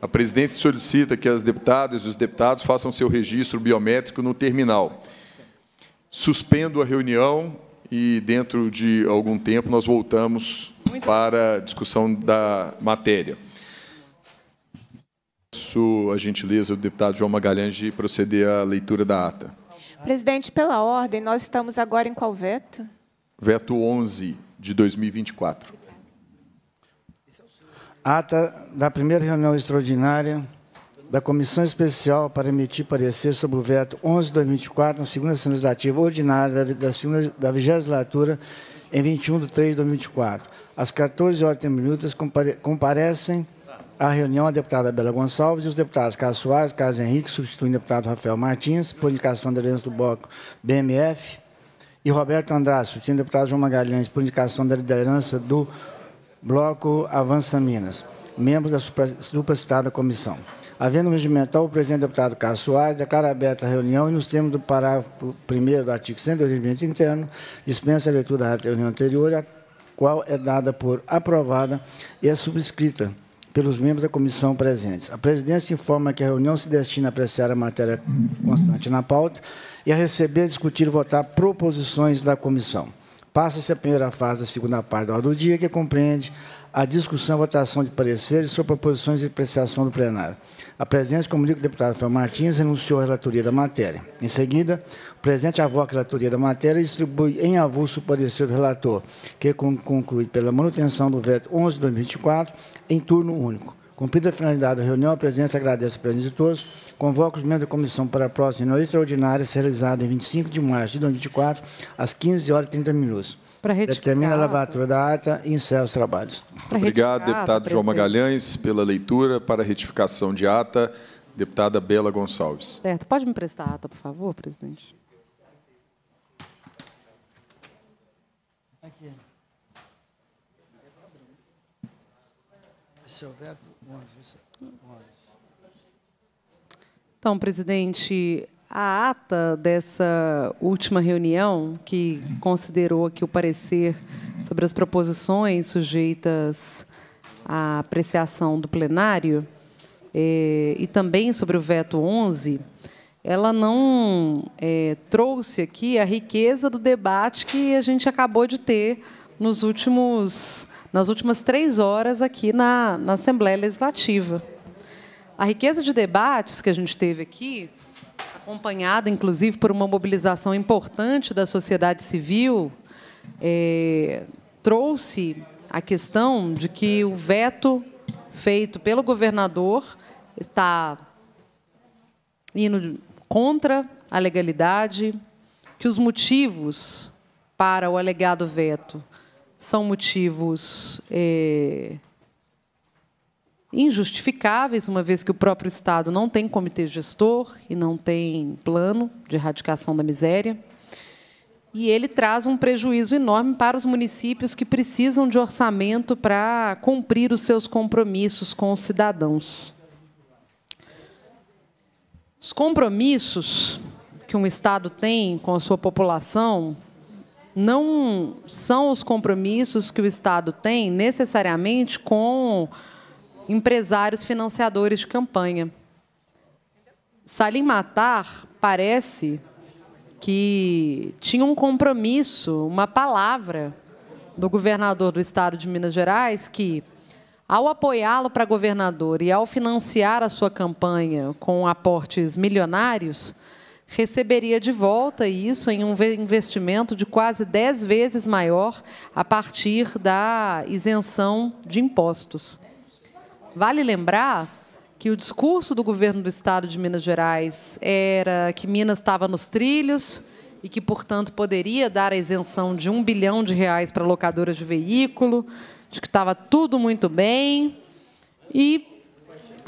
A presidência solicita que as deputadas e os deputados façam seu registro biométrico no terminal. Suspendo a reunião e, dentro de algum tempo, nós voltamos para a discussão da matéria. Peço a gentileza do deputado João Magalhães de proceder à leitura da ata. Presidente, pela ordem, nós estamos agora em qual veto? Veto 11 de 2024. Ata da primeira reunião extraordinária da Comissão Especial para emitir parecer sobre o veto 11 de 2024 na segunda sessão legislativa ordinária da, segunda, da 20 legislatura em 21 de 3 de 2024. Às 14 horas e 30 minutos compare, comparecem à reunião a deputada Bela Gonçalves e os deputados Carlos Soares, Carlos Henrique, substituindo o deputado Rafael Martins, por indicação da liderança do bloco BMF, e Roberto Andrade, substituindo o deputado João Magalhães, por indicação da liderança do bloco Bloco Avança Minas, membros da supracitada comissão. Havendo regimental, o presidente deputado Carlos Soares declara aberta a reunião e, nos termos do parágrafo 1 do artigo 100 do regimento interno, dispensa a leitura da reunião anterior, a qual é dada por aprovada e é subscrita pelos membros da comissão presentes. A presidência informa que a reunião se destina a apreciar a matéria constante na pauta e a receber, discutir e votar proposições da comissão. Passa-se a primeira fase da segunda parte da ordem do dia, que compreende a discussão, votação de pareceres sobre proposições de apreciação do plenário. A presidente comunica o deputado Fábio Martins anunciou a relatoria da matéria. Em seguida, o presidente avoca a relatoria da matéria e distribui em avulso o parecer do relator, que conclui pela manutenção do veto 11 de 2024 em turno único. Cumprida a finalidade da reunião, a presidência agradece a presença de todos, convoca os membros da comissão para a próxima reunião extraordinária, realizada em 25 de março de 2024, às 15 horas e 30 minutos. Determina a lavatura da ata e encerra os trabalhos. Obrigado, deputado presidente. João Magalhães, pela leitura. Para a retificação de ata, deputada Bela Gonçalves. Certo. Pode me prestar a ata, por favor, presidente? Aqui. Se houver é Então, presidente, a ata dessa última reunião, que considerou aqui o parecer sobre as proposições sujeitas à apreciação do plenário, eh, e também sobre o veto 11, ela não eh, trouxe aqui a riqueza do debate que a gente acabou de ter nos últimos, nas últimas três horas aqui na, na Assembleia Legislativa. A riqueza de debates que a gente teve aqui, acompanhada inclusive por uma mobilização importante da sociedade civil, é, trouxe a questão de que o veto feito pelo governador está indo contra a legalidade, que os motivos para o alegado veto são motivos é, injustificáveis, uma vez que o próprio Estado não tem comitê gestor e não tem plano de erradicação da miséria. E ele traz um prejuízo enorme para os municípios que precisam de orçamento para cumprir os seus compromissos com os cidadãos. Os compromissos que um Estado tem com a sua população não são os compromissos que o Estado tem necessariamente com empresários financiadores de campanha. Salim Matar parece que tinha um compromisso, uma palavra do governador do estado de Minas Gerais que, ao apoiá-lo para governador e ao financiar a sua campanha com aportes milionários, receberia de volta isso em um investimento de quase 10 vezes maior a partir da isenção de impostos. Vale lembrar que o discurso do governo do estado de Minas Gerais era que Minas estava nos trilhos e que, portanto, poderia dar a isenção de um bilhão de reais para locadoras de veículo, de que estava tudo muito bem. E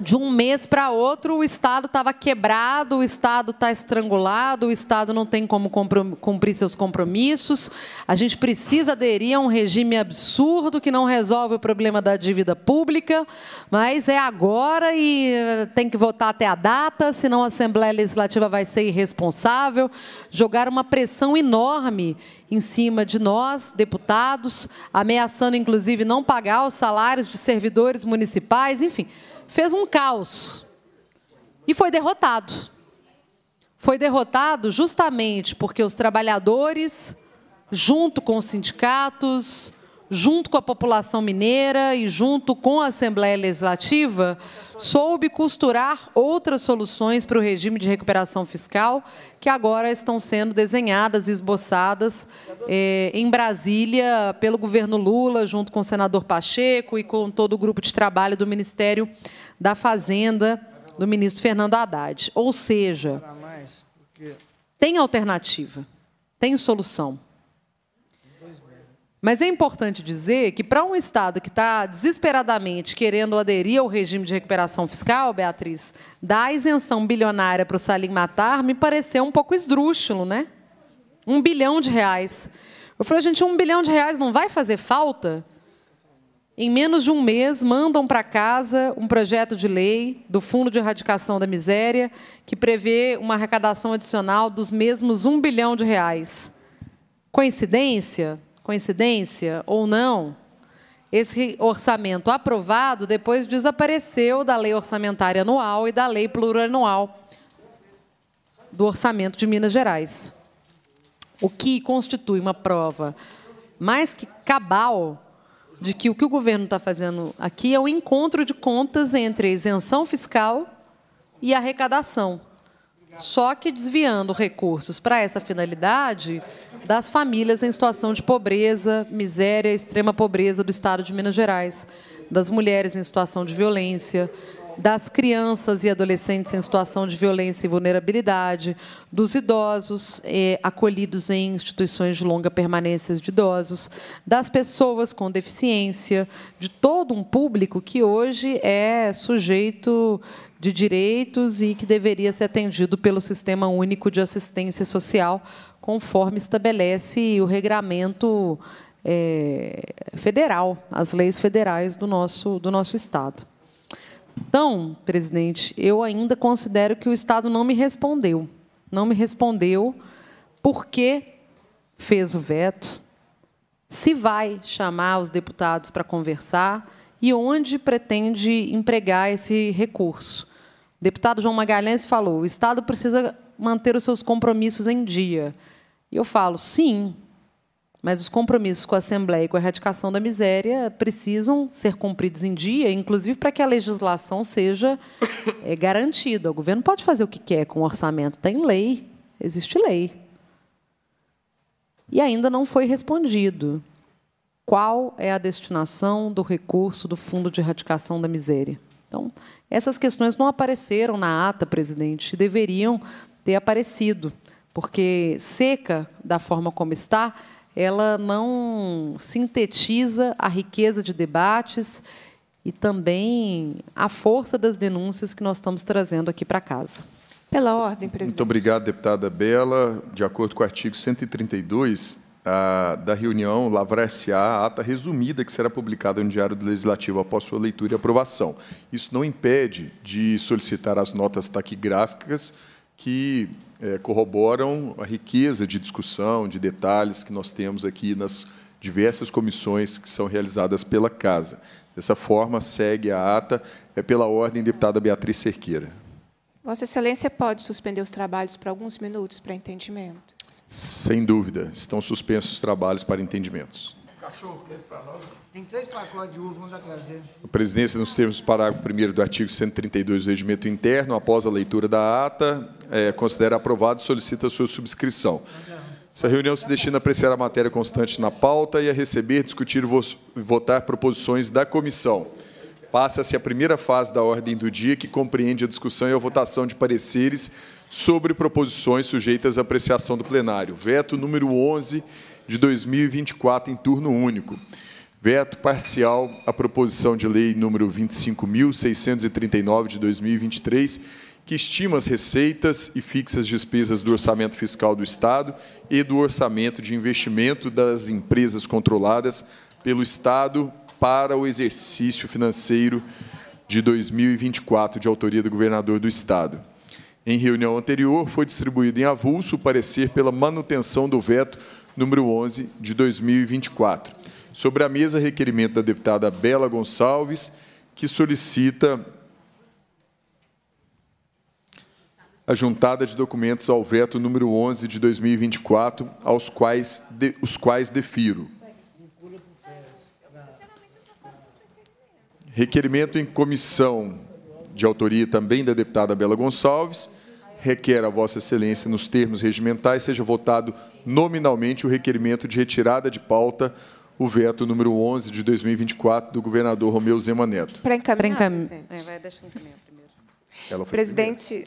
de um mês para outro o Estado estava quebrado, o Estado está estrangulado, o Estado não tem como cumprir seus compromissos. A gente precisa aderir a um regime absurdo que não resolve o problema da dívida pública, mas é agora e eh, tem que votar até a data, senão a Assembleia Legislativa vai ser irresponsável. Jogar uma pressão enorme em cima de nós, deputados, ameaçando inclusive não pagar os salários de servidores municipais, enfim fez um caos e foi derrotado. Foi derrotado justamente porque os trabalhadores, junto com os sindicatos, junto com a população mineira e junto com a Assembleia Legislativa, soube costurar outras soluções para o regime de recuperação fiscal que agora estão sendo desenhadas e esboçadas eh, em Brasília pelo governo Lula, junto com o senador Pacheco e com todo o grupo de trabalho do Ministério da Fazenda, do ministro Fernando Haddad. Ou seja, tem alternativa, tem solução. Mas é importante dizer que, para um Estado que está desesperadamente querendo aderir ao regime de recuperação fiscal, Beatriz, dar isenção bilionária para o Salim Matar me pareceu um pouco esdrúxulo, né? Um bilhão de reais. Eu falei, gente, um bilhão de reais não vai fazer falta? Em menos de um mês, mandam para casa um projeto de lei do Fundo de Erradicação da Miséria que prevê uma arrecadação adicional dos mesmos um bilhão de reais. Coincidência? Coincidência ou não, esse orçamento aprovado depois desapareceu da lei orçamentária anual e da lei plurianual do orçamento de Minas Gerais. O que constitui uma prova mais que cabal de que o que o governo está fazendo aqui é o um encontro de contas entre a isenção fiscal e a arrecadação. Só que desviando recursos para essa finalidade das famílias em situação de pobreza, miséria, extrema pobreza do estado de Minas Gerais, das mulheres em situação de violência, das crianças e adolescentes em situação de violência e vulnerabilidade, dos idosos eh, acolhidos em instituições de longa permanência de idosos, das pessoas com deficiência, de todo um público que hoje é sujeito de direitos e que deveria ser atendido pelo Sistema Único de Assistência Social, conforme estabelece o regramento é, federal, as leis federais do nosso, do nosso Estado. Então, presidente, eu ainda considero que o Estado não me respondeu. Não me respondeu porque fez o veto, se vai chamar os deputados para conversar e onde pretende empregar esse recurso. O deputado João Magalhães falou: o Estado precisa manter os seus compromissos em dia. E eu falo, sim, mas os compromissos com a Assembleia e com a erradicação da miséria precisam ser cumpridos em dia, inclusive para que a legislação seja é, garantida. O governo pode fazer o que quer com o orçamento, tem lei, existe lei. E ainda não foi respondido qual é a destinação do recurso do Fundo de Erradicação da Miséria. Então, essas questões não apareceram na ata, presidente, deveriam ter aparecido porque seca, da forma como está, ela não sintetiza a riqueza de debates e também a força das denúncias que nós estamos trazendo aqui para casa. Pela ordem, presidente. Muito obrigado, deputada Bela. De acordo com o artigo 132 a, ah, da reunião, Lavra S.A., a ata resumida que será publicada no Diário do Legislativo após sua leitura e aprovação. Isso não impede de solicitar as notas taquigráficas que é, corroboram a riqueza de discussão, de detalhes que nós temos aqui nas diversas comissões que são realizadas pela Casa. Dessa forma, segue a ata. É pela ordem, deputada Beatriz Cerqueira. Vossa Excelência pode suspender os trabalhos por alguns minutos para entendimentos? Sem dúvida. Estão suspensos os trabalhos para entendimentos. Cachorro quente para nós. Tem três pacotes de uva, vamos a trazer. A presidência, nos termos do parágrafo 1 do artigo 132 do Regimento Interno, após a leitura da ata, é, considera aprovado e solicita sua subscrição. Essa reunião se destina a apreciar a matéria constante na pauta e a receber, discutir e votar proposições da comissão. Passa-se a primeira fase da ordem do dia, que compreende a discussão e a votação de pareceres sobre proposições sujeitas à apreciação do plenário. Veto número 11 de 2024, em turno único veto parcial à proposição de lei número 25.639 de 2023, que estima as receitas e fixa as despesas do orçamento fiscal do Estado e do orçamento de investimento das empresas controladas pelo Estado para o exercício financeiro de 2024, de autoria do governador do Estado. Em reunião anterior, foi distribuído em avulso o parecer pela manutenção do veto número 11 de 2024. Sobre a mesa, requerimento da deputada Bela Gonçalves, que solicita a juntada de documentos ao veto número 11 de 2024, aos quais de, os quais defiro. Requerimento em comissão de autoria também da deputada Bela Gonçalves, requer a Vossa Excelência, nos termos regimentais, seja votado nominalmente o requerimento de retirada de pauta o veto número 11 de 2024 do governador Romeu Zema Neto. Para encaminhar, é, Presidente,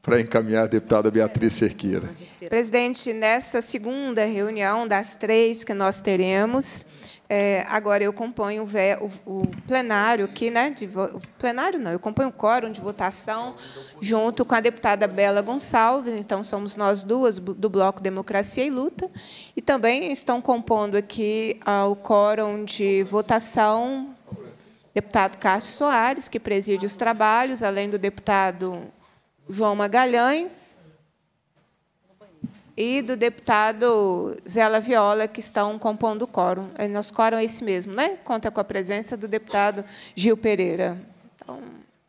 para encaminhar a deputada Beatriz Cerqueira. Presidente, nesta segunda reunião das três que nós teremos, é, agora, eu componho o, o, plenário aqui, né, de, o plenário não, eu componho o quórum de votação junto com a deputada Bela Gonçalves, então somos nós duas do Bloco Democracia e Luta, e também estão compondo aqui ah, o quórum de votação deputado Cássio Soares, que preside os trabalhos, além do deputado João Magalhães, e do deputado Zela Viola, que estão compondo o quórum. É, nosso quórum é esse mesmo, né? Conta com a presença do deputado Gil Pereira. Então,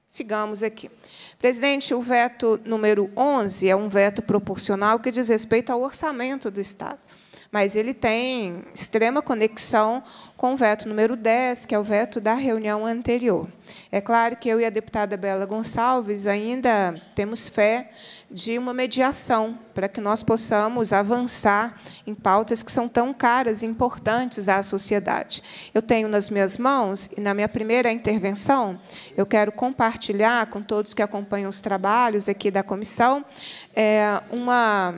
sigamos aqui. Presidente, o veto número 11 é um veto proporcional que diz respeito ao orçamento do Estado mas ele tem extrema conexão com o veto número 10, que é o veto da reunião anterior. É claro que eu e a deputada Bela Gonçalves ainda temos fé de uma mediação, para que nós possamos avançar em pautas que são tão caras e importantes à sociedade. Eu tenho nas minhas mãos, e na minha primeira intervenção, eu quero compartilhar com todos que acompanham os trabalhos aqui da comissão, eh, uma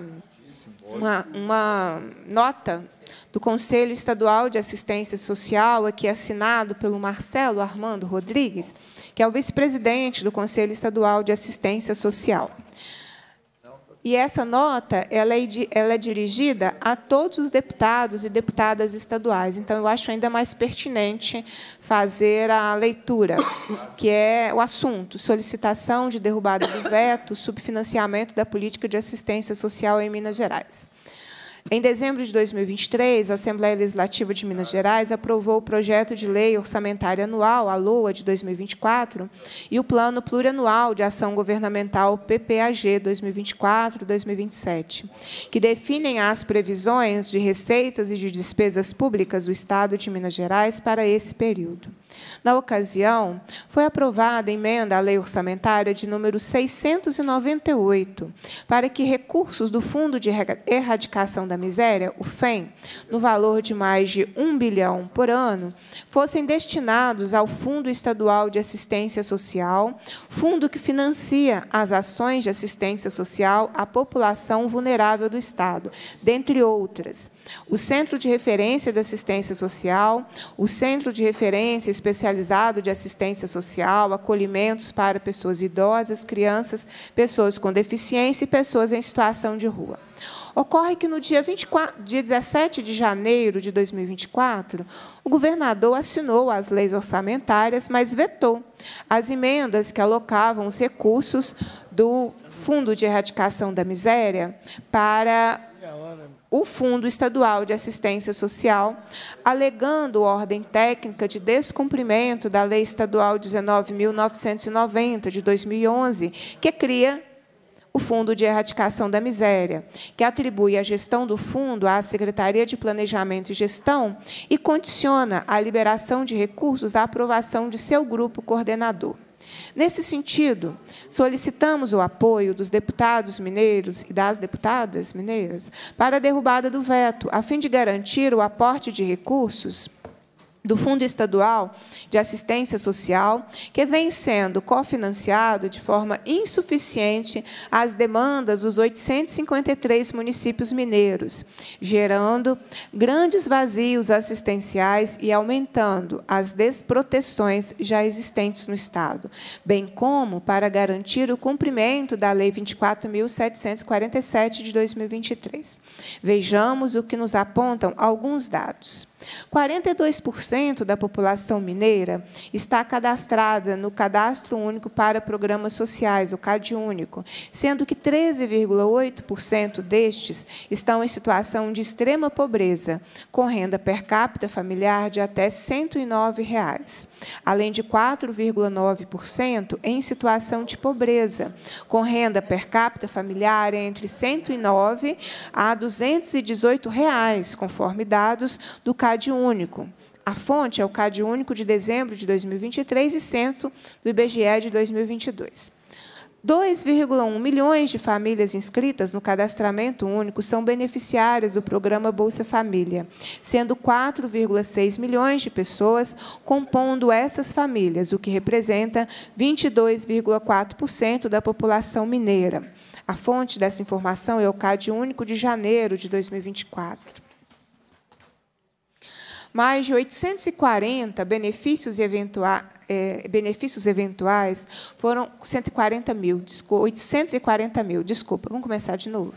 uma, uma nota do Conselho Estadual de Assistência Social, aqui assinado pelo Marcelo Armando Rodrigues, que é o vice-presidente do Conselho Estadual de Assistência Social. E essa nota ela é, ela é dirigida a todos os deputados e deputadas estaduais. Então, eu acho ainda mais pertinente fazer a leitura, que é o assunto: solicitação de derrubada do veto, subfinanciamento da política de assistência social em Minas Gerais. Em dezembro de 2023, a Assembleia Legislativa de Minas Gerais aprovou o projeto de lei orçamentária anual, a LOA, de 2024, e o Plano Plurianual de Ação Governamental PPAG 2024-2027, que definem as previsões de receitas e de despesas públicas do Estado de Minas Gerais para esse período. Na ocasião, foi aprovada emenda à Lei Orçamentária de número 698, para que recursos do Fundo de Erradicação da Miséria, o FEM, no valor de mais de um bilhão por ano, fossem destinados ao Fundo Estadual de Assistência Social, fundo que financia as ações de assistência social à população vulnerável do Estado, dentre outras, o Centro de Referência de Assistência Social, o Centro de Referência Especializado de Assistência Social, acolhimentos para pessoas idosas, crianças, pessoas com deficiência e pessoas em situação de rua. Ocorre que no dia, 24, dia 17 de janeiro de 2024, o governador assinou as leis orçamentárias, mas vetou as emendas que alocavam os recursos do Fundo de Erradicação da Miséria para o Fundo Estadual de Assistência Social, alegando ordem técnica de descumprimento da Lei Estadual 19.990, de 2011, que cria o Fundo de Erradicação da Miséria, que atribui a gestão do fundo à Secretaria de Planejamento e Gestão e condiciona a liberação de recursos à aprovação de seu grupo coordenador. Nesse sentido, solicitamos o apoio dos deputados mineiros e das deputadas mineiras para a derrubada do veto, a fim de garantir o aporte de recursos do Fundo Estadual de Assistência Social, que vem sendo cofinanciado de forma insuficiente às demandas dos 853 municípios mineiros, gerando grandes vazios assistenciais e aumentando as desproteções já existentes no Estado, bem como para garantir o cumprimento da Lei 24.747 de 2023. Vejamos o que nos apontam alguns dados. 42% da população mineira está cadastrada no Cadastro Único para Programas Sociais, o CadÚnico, sendo que 13,8% destes estão em situação de extrema pobreza, com renda per capita familiar de até R$ 109. Reais além de 4,9% em situação de pobreza, com renda per capita familiar entre 109 a 218 reais, conforme dados do CAD Único. A fonte é o CAD Único de dezembro de 2023 e censo do IBGE de 2022. 2,1 milhões de famílias inscritas no cadastramento único são beneficiárias do programa Bolsa Família, sendo 4,6 milhões de pessoas compondo essas famílias, o que representa 22,4% da população mineira. A fonte dessa informação é o CAD único de janeiro de 2024 mais de 840 benefícios, eventua é, benefícios eventuais foram 140 mil, 840 mil, desculpa, vamos começar de novo.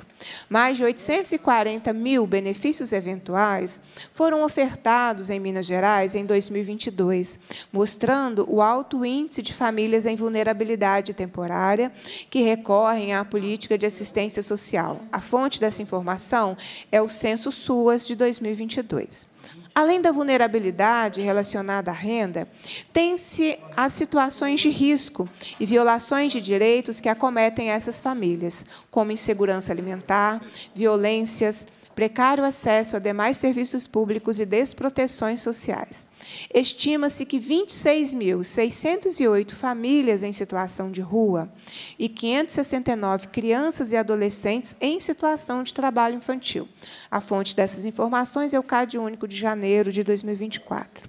Mais de 840 mil benefícios eventuais foram ofertados em Minas Gerais em 2022, mostrando o alto índice de famílias em vulnerabilidade temporária que recorrem à política de assistência social. A fonte dessa informação é o Censo SUAS de 2022. Além da vulnerabilidade relacionada à renda, tem-se as situações de risco e violações de direitos que acometem essas famílias, como insegurança alimentar, violências precário acesso a demais serviços públicos e desproteções sociais. Estima-se que 26.608 famílias em situação de rua e 569 crianças e adolescentes em situação de trabalho infantil. A fonte dessas informações é o CadÚnico Único de janeiro de 2024.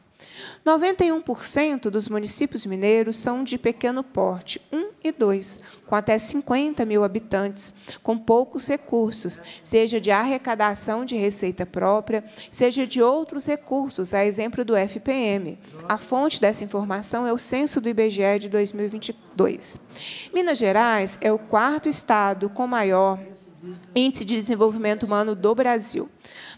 91% dos municípios mineiros são de pequeno porte, 1 e 2, com até 50 mil habitantes, com poucos recursos, seja de arrecadação de receita própria, seja de outros recursos, a exemplo do FPM. A fonte dessa informação é o censo do IBGE de 2022. Minas Gerais é o quarto estado com maior índice de desenvolvimento humano do Brasil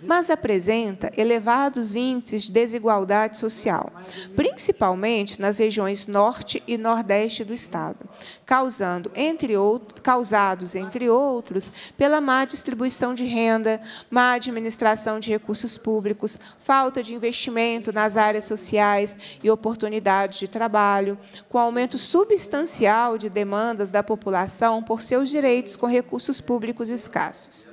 mas apresenta elevados índices de desigualdade social, principalmente nas regiões norte e nordeste do estado, causando, entre outros, causados, entre outros, pela má distribuição de renda, má administração de recursos públicos, falta de investimento nas áreas sociais e oportunidades de trabalho, com aumento substancial de demandas da população por seus direitos com recursos públicos escassos.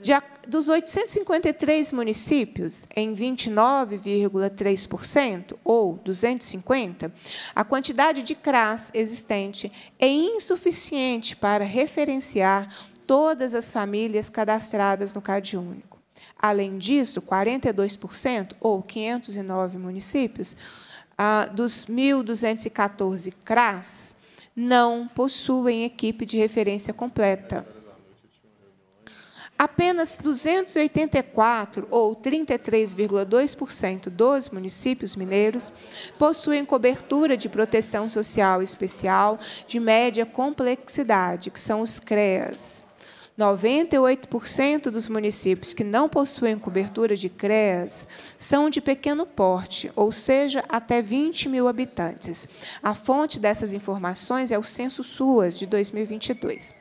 De, dos 853 municípios, em 29,3%, ou 250, a quantidade de CRAS existente é insuficiente para referenciar todas as famílias cadastradas no CAD único. Além disso, 42%, ou 509 municípios, ah, dos 1.214 CRAS, não possuem equipe de referência completa Apenas 284, ou 33,2% dos municípios mineiros, possuem cobertura de proteção social especial de média complexidade, que são os CREAS. 98% dos municípios que não possuem cobertura de CREAS são de pequeno porte, ou seja, até 20 mil habitantes. A fonte dessas informações é o Censo SUAS de 2022.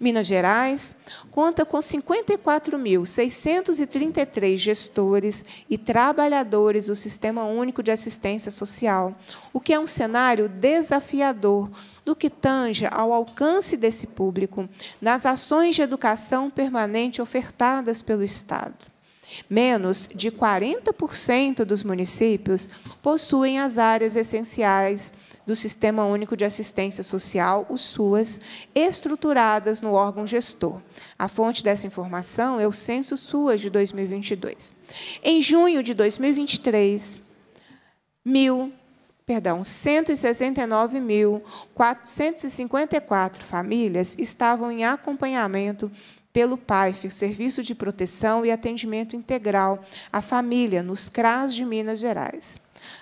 Minas Gerais conta com 54.633 gestores e trabalhadores do Sistema Único de Assistência Social, o que é um cenário desafiador do que tange ao alcance desse público nas ações de educação permanente ofertadas pelo Estado. Menos de 40% dos municípios possuem as áreas essenciais do Sistema Único de Assistência Social, o SUAS, estruturadas no órgão gestor. A fonte dessa informação é o Censo SUAS de 2022. Em junho de 2023, mil perdão, 169.454 famílias estavam em acompanhamento pelo PAIF, o Serviço de Proteção e Atendimento Integral à Família, nos CRAS de Minas Gerais.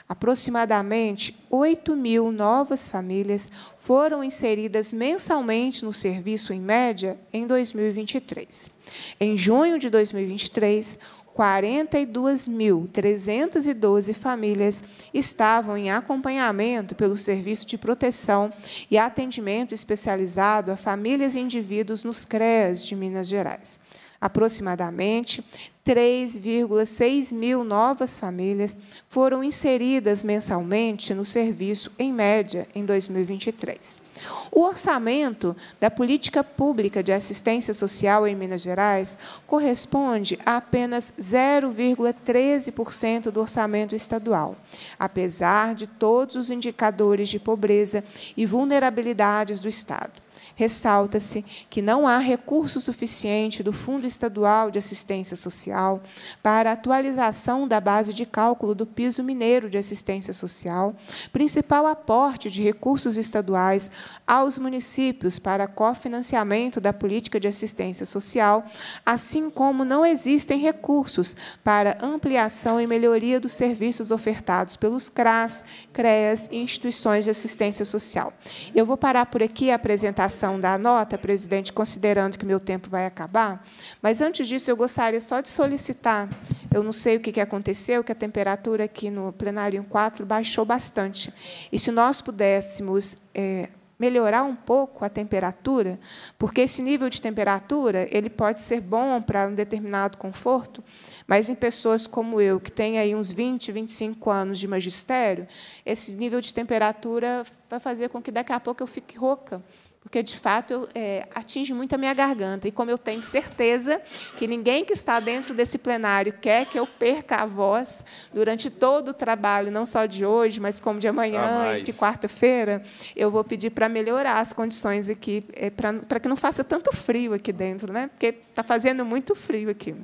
Aproximadamente 8 mil novas famílias foram inseridas mensalmente no serviço, em média, em 2023. Em junho de 2023, 42.312 famílias estavam em acompanhamento pelo Serviço de Proteção e Atendimento Especializado a Famílias e Indivíduos nos CREAS de Minas Gerais. Aproximadamente 3,6 mil novas famílias foram inseridas mensalmente no serviço, em média, em 2023. O orçamento da política pública de assistência social em Minas Gerais corresponde a apenas 0,13% do orçamento estadual, apesar de todos os indicadores de pobreza e vulnerabilidades do Estado ressalta-se que não há recurso suficiente do Fundo Estadual de Assistência Social para atualização da base de cálculo do piso mineiro de assistência social, principal aporte de recursos estaduais aos municípios para cofinanciamento da política de assistência social, assim como não existem recursos para ampliação e melhoria dos serviços ofertados pelos CRAS, CREAS e instituições de assistência social. Eu vou parar por aqui a apresentação discussão da nota, presidente, considerando que meu tempo vai acabar. Mas, antes disso, eu gostaria só de solicitar, eu não sei o que aconteceu, que a temperatura aqui no plenário 4 baixou bastante. E, se nós pudéssemos é, melhorar um pouco a temperatura, porque esse nível de temperatura ele pode ser bom para um determinado conforto, mas em pessoas como eu, que tem aí uns 20, 25 anos de magistério, esse nível de temperatura vai fazer com que daqui a pouco eu fique rouca porque de fato eu, é, atinge muito a minha garganta. E como eu tenho certeza que ninguém que está dentro desse plenário quer que eu perca a voz durante todo o trabalho, não só de hoje, mas como de amanhã e de quarta-feira, eu vou pedir para melhorar as condições aqui, é, para que não faça tanto frio aqui dentro, né? porque está fazendo muito frio aqui.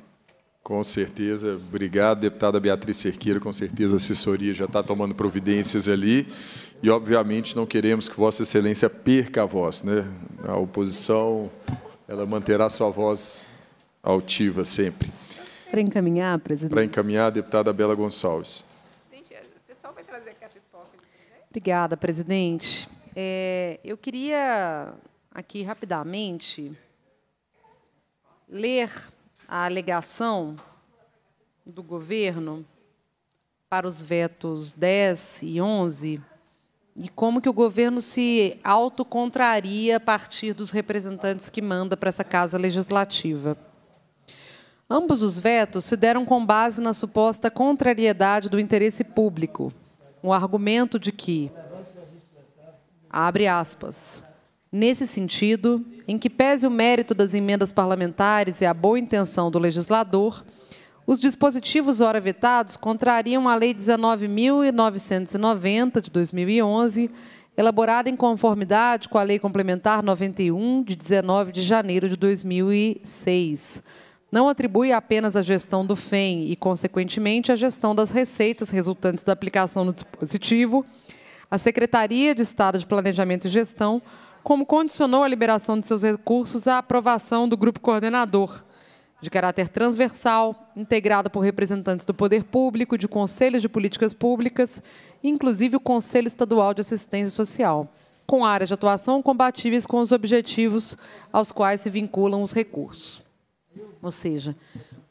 Com certeza. Obrigado, deputada Beatriz Cerqueira. Com certeza a assessoria já está tomando providências ali e, obviamente, não queremos que Vossa Excelência perca a voz. Né? A oposição ela manterá sua voz altiva sempre. Para encaminhar, presidente. Para encaminhar, a deputada Bela Gonçalves. Gente, o pessoal vai trazer aqui a pipoca. Né? Obrigada, presidente. É, eu queria, aqui rapidamente, ler a alegação do governo para os vetos 10 e 11 e como que o governo se autocontraria a partir dos representantes que manda para essa casa legislativa. Ambos os vetos se deram com base na suposta contrariedade do interesse público, um argumento de que, abre aspas, nesse sentido, em que pese o mérito das emendas parlamentares e a boa intenção do legislador, os dispositivos ora vetados contrariam a Lei 19.990 de 2011, elaborada em conformidade com a Lei Complementar 91 de 19 de janeiro de 2006. Não atribui apenas a gestão do FEM e, consequentemente, a gestão das receitas resultantes da aplicação do dispositivo à Secretaria de Estado de Planejamento e Gestão, como condicionou a liberação de seus recursos à aprovação do grupo coordenador de caráter transversal, integrada por representantes do poder público, de conselhos de políticas públicas, inclusive o Conselho Estadual de Assistência Social, com áreas de atuação compatíveis com os objetivos aos quais se vinculam os recursos. Ou seja,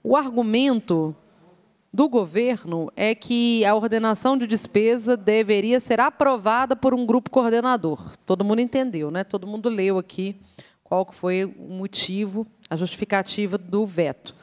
o argumento do governo é que a ordenação de despesa deveria ser aprovada por um grupo coordenador. Todo mundo entendeu, né? Todo mundo leu aqui qual foi o motivo a justificativa do veto.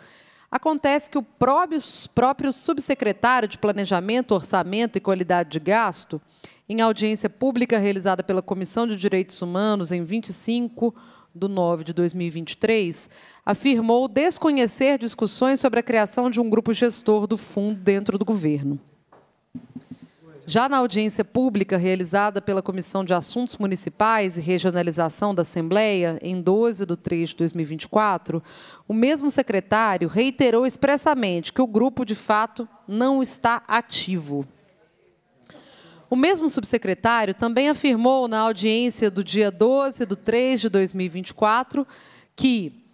Acontece que o próprio, próprio subsecretário de Planejamento, Orçamento e Qualidade de Gasto, em audiência pública realizada pela Comissão de Direitos Humanos em 25 de 9 de 2023, afirmou desconhecer discussões sobre a criação de um grupo gestor do fundo dentro do governo. Já na audiência pública realizada pela Comissão de Assuntos Municipais e Regionalização da Assembleia, em 12 de 3 de 2024, o mesmo secretário reiterou expressamente que o grupo, de fato, não está ativo. O mesmo subsecretário também afirmou na audiência do dia 12 de 3 de 2024 que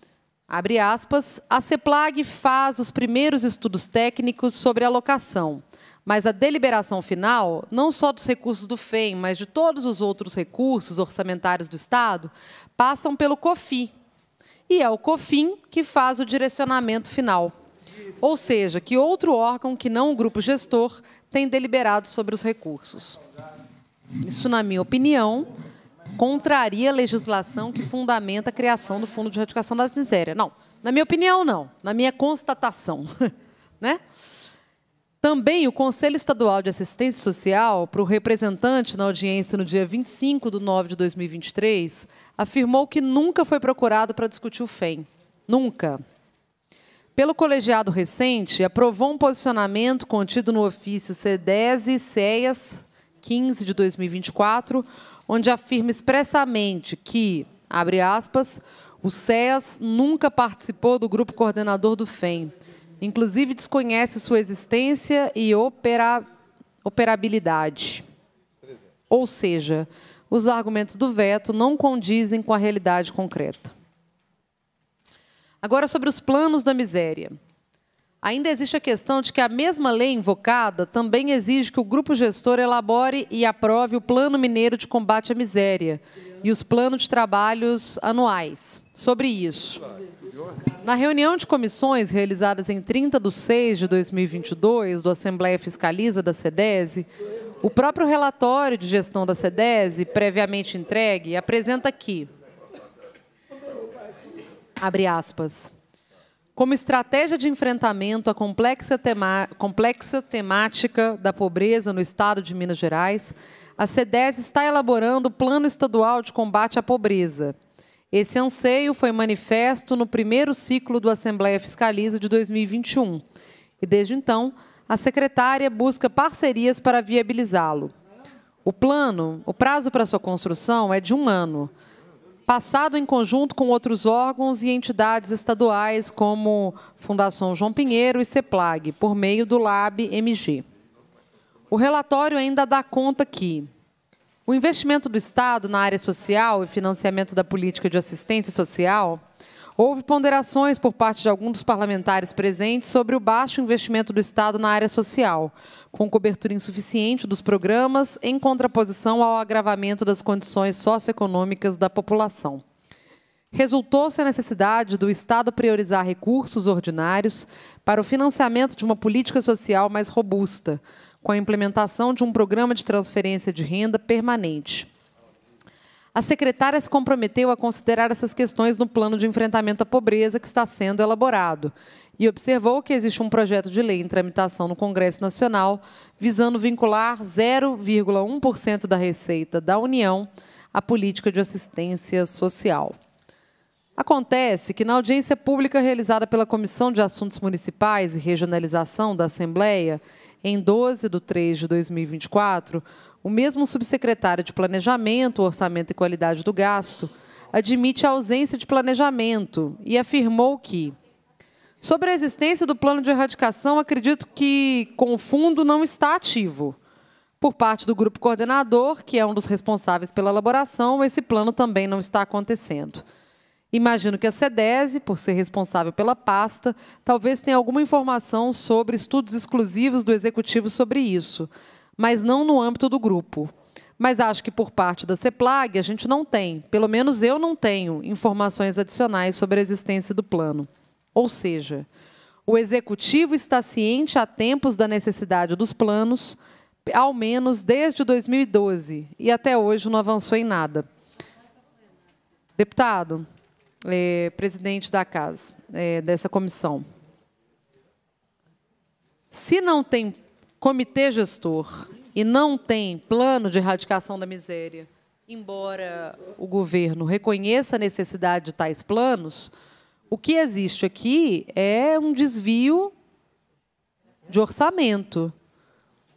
Abre aspas, a CEPLAG faz os primeiros estudos técnicos sobre alocação. Mas a deliberação final, não só dos recursos do FEM, mas de todos os outros recursos orçamentários do Estado, passam pelo COFI. E é o COFIN que faz o direcionamento final. Ou seja, que outro órgão que não o grupo gestor tem deliberado sobre os recursos. Isso, na minha opinião, contraria a legislação que fundamenta a criação do Fundo de Erradicação da Miséria. Não, na minha opinião, não. Na minha constatação. né? Também o Conselho Estadual de Assistência Social, para o representante na audiência no dia 25 de nove de 2023, afirmou que nunca foi procurado para discutir o FEM. Nunca. Pelo colegiado recente, aprovou um posicionamento contido no ofício C10 CEAS 15 de 2024, onde afirma expressamente que, abre aspas, o CEAS nunca participou do grupo coordenador do FEM Inclusive, desconhece sua existência e opera, operabilidade. Ou seja, os argumentos do veto não condizem com a realidade concreta. Agora, sobre os planos da miséria. Ainda existe a questão de que a mesma lei invocada também exige que o grupo gestor elabore e aprove o Plano Mineiro de Combate à Miséria e os planos de trabalhos anuais. Sobre isso, na reunião de comissões realizadas em 30 de 6 de 2022, do Assembleia Fiscaliza da SEDESI, o próprio relatório de gestão da SEDESI, previamente entregue, apresenta que, abre aspas, como estratégia de enfrentamento à complexa, tema, complexa temática da pobreza no estado de Minas Gerais, a SEDES está elaborando o Plano Estadual de Combate à Pobreza, esse anseio foi manifesto no primeiro ciclo do Assembleia Fiscaliza de 2021. E desde então, a secretária busca parcerias para viabilizá-lo. O plano, o prazo para sua construção é de um ano, passado em conjunto com outros órgãos e entidades estaduais, como Fundação João Pinheiro e CEPLAG, por meio do LAB-MG. O relatório ainda dá conta que o investimento do Estado na área social e financiamento da política de assistência social houve ponderações por parte de alguns dos parlamentares presentes sobre o baixo investimento do Estado na área social, com cobertura insuficiente dos programas em contraposição ao agravamento das condições socioeconômicas da população. Resultou-se a necessidade do Estado priorizar recursos ordinários para o financiamento de uma política social mais robusta, com a implementação de um programa de transferência de renda permanente. A secretária se comprometeu a considerar essas questões no plano de enfrentamento à pobreza que está sendo elaborado e observou que existe um projeto de lei em tramitação no Congresso Nacional visando vincular 0,1% da receita da União à política de assistência social. Acontece que, na audiência pública realizada pela Comissão de Assuntos Municipais e Regionalização da Assembleia, em 12 de 3 de 2024, o mesmo subsecretário de Planejamento, Orçamento e Qualidade do Gasto admite a ausência de planejamento e afirmou que. Sobre a existência do plano de erradicação, acredito que com o fundo não está ativo. Por parte do grupo coordenador, que é um dos responsáveis pela elaboração, esse plano também não está acontecendo. Imagino que a SEDESI, por ser responsável pela pasta, talvez tenha alguma informação sobre estudos exclusivos do Executivo sobre isso, mas não no âmbito do grupo. Mas acho que por parte da CEPLAG a gente não tem, pelo menos eu não tenho, informações adicionais sobre a existência do plano. Ou seja, o Executivo está ciente há tempos da necessidade dos planos, ao menos desde 2012, e até hoje não avançou em nada. Deputado, é, presidente da casa, é, dessa comissão. Se não tem comitê gestor e não tem plano de erradicação da miséria, embora o governo reconheça a necessidade de tais planos, o que existe aqui é um desvio de orçamento.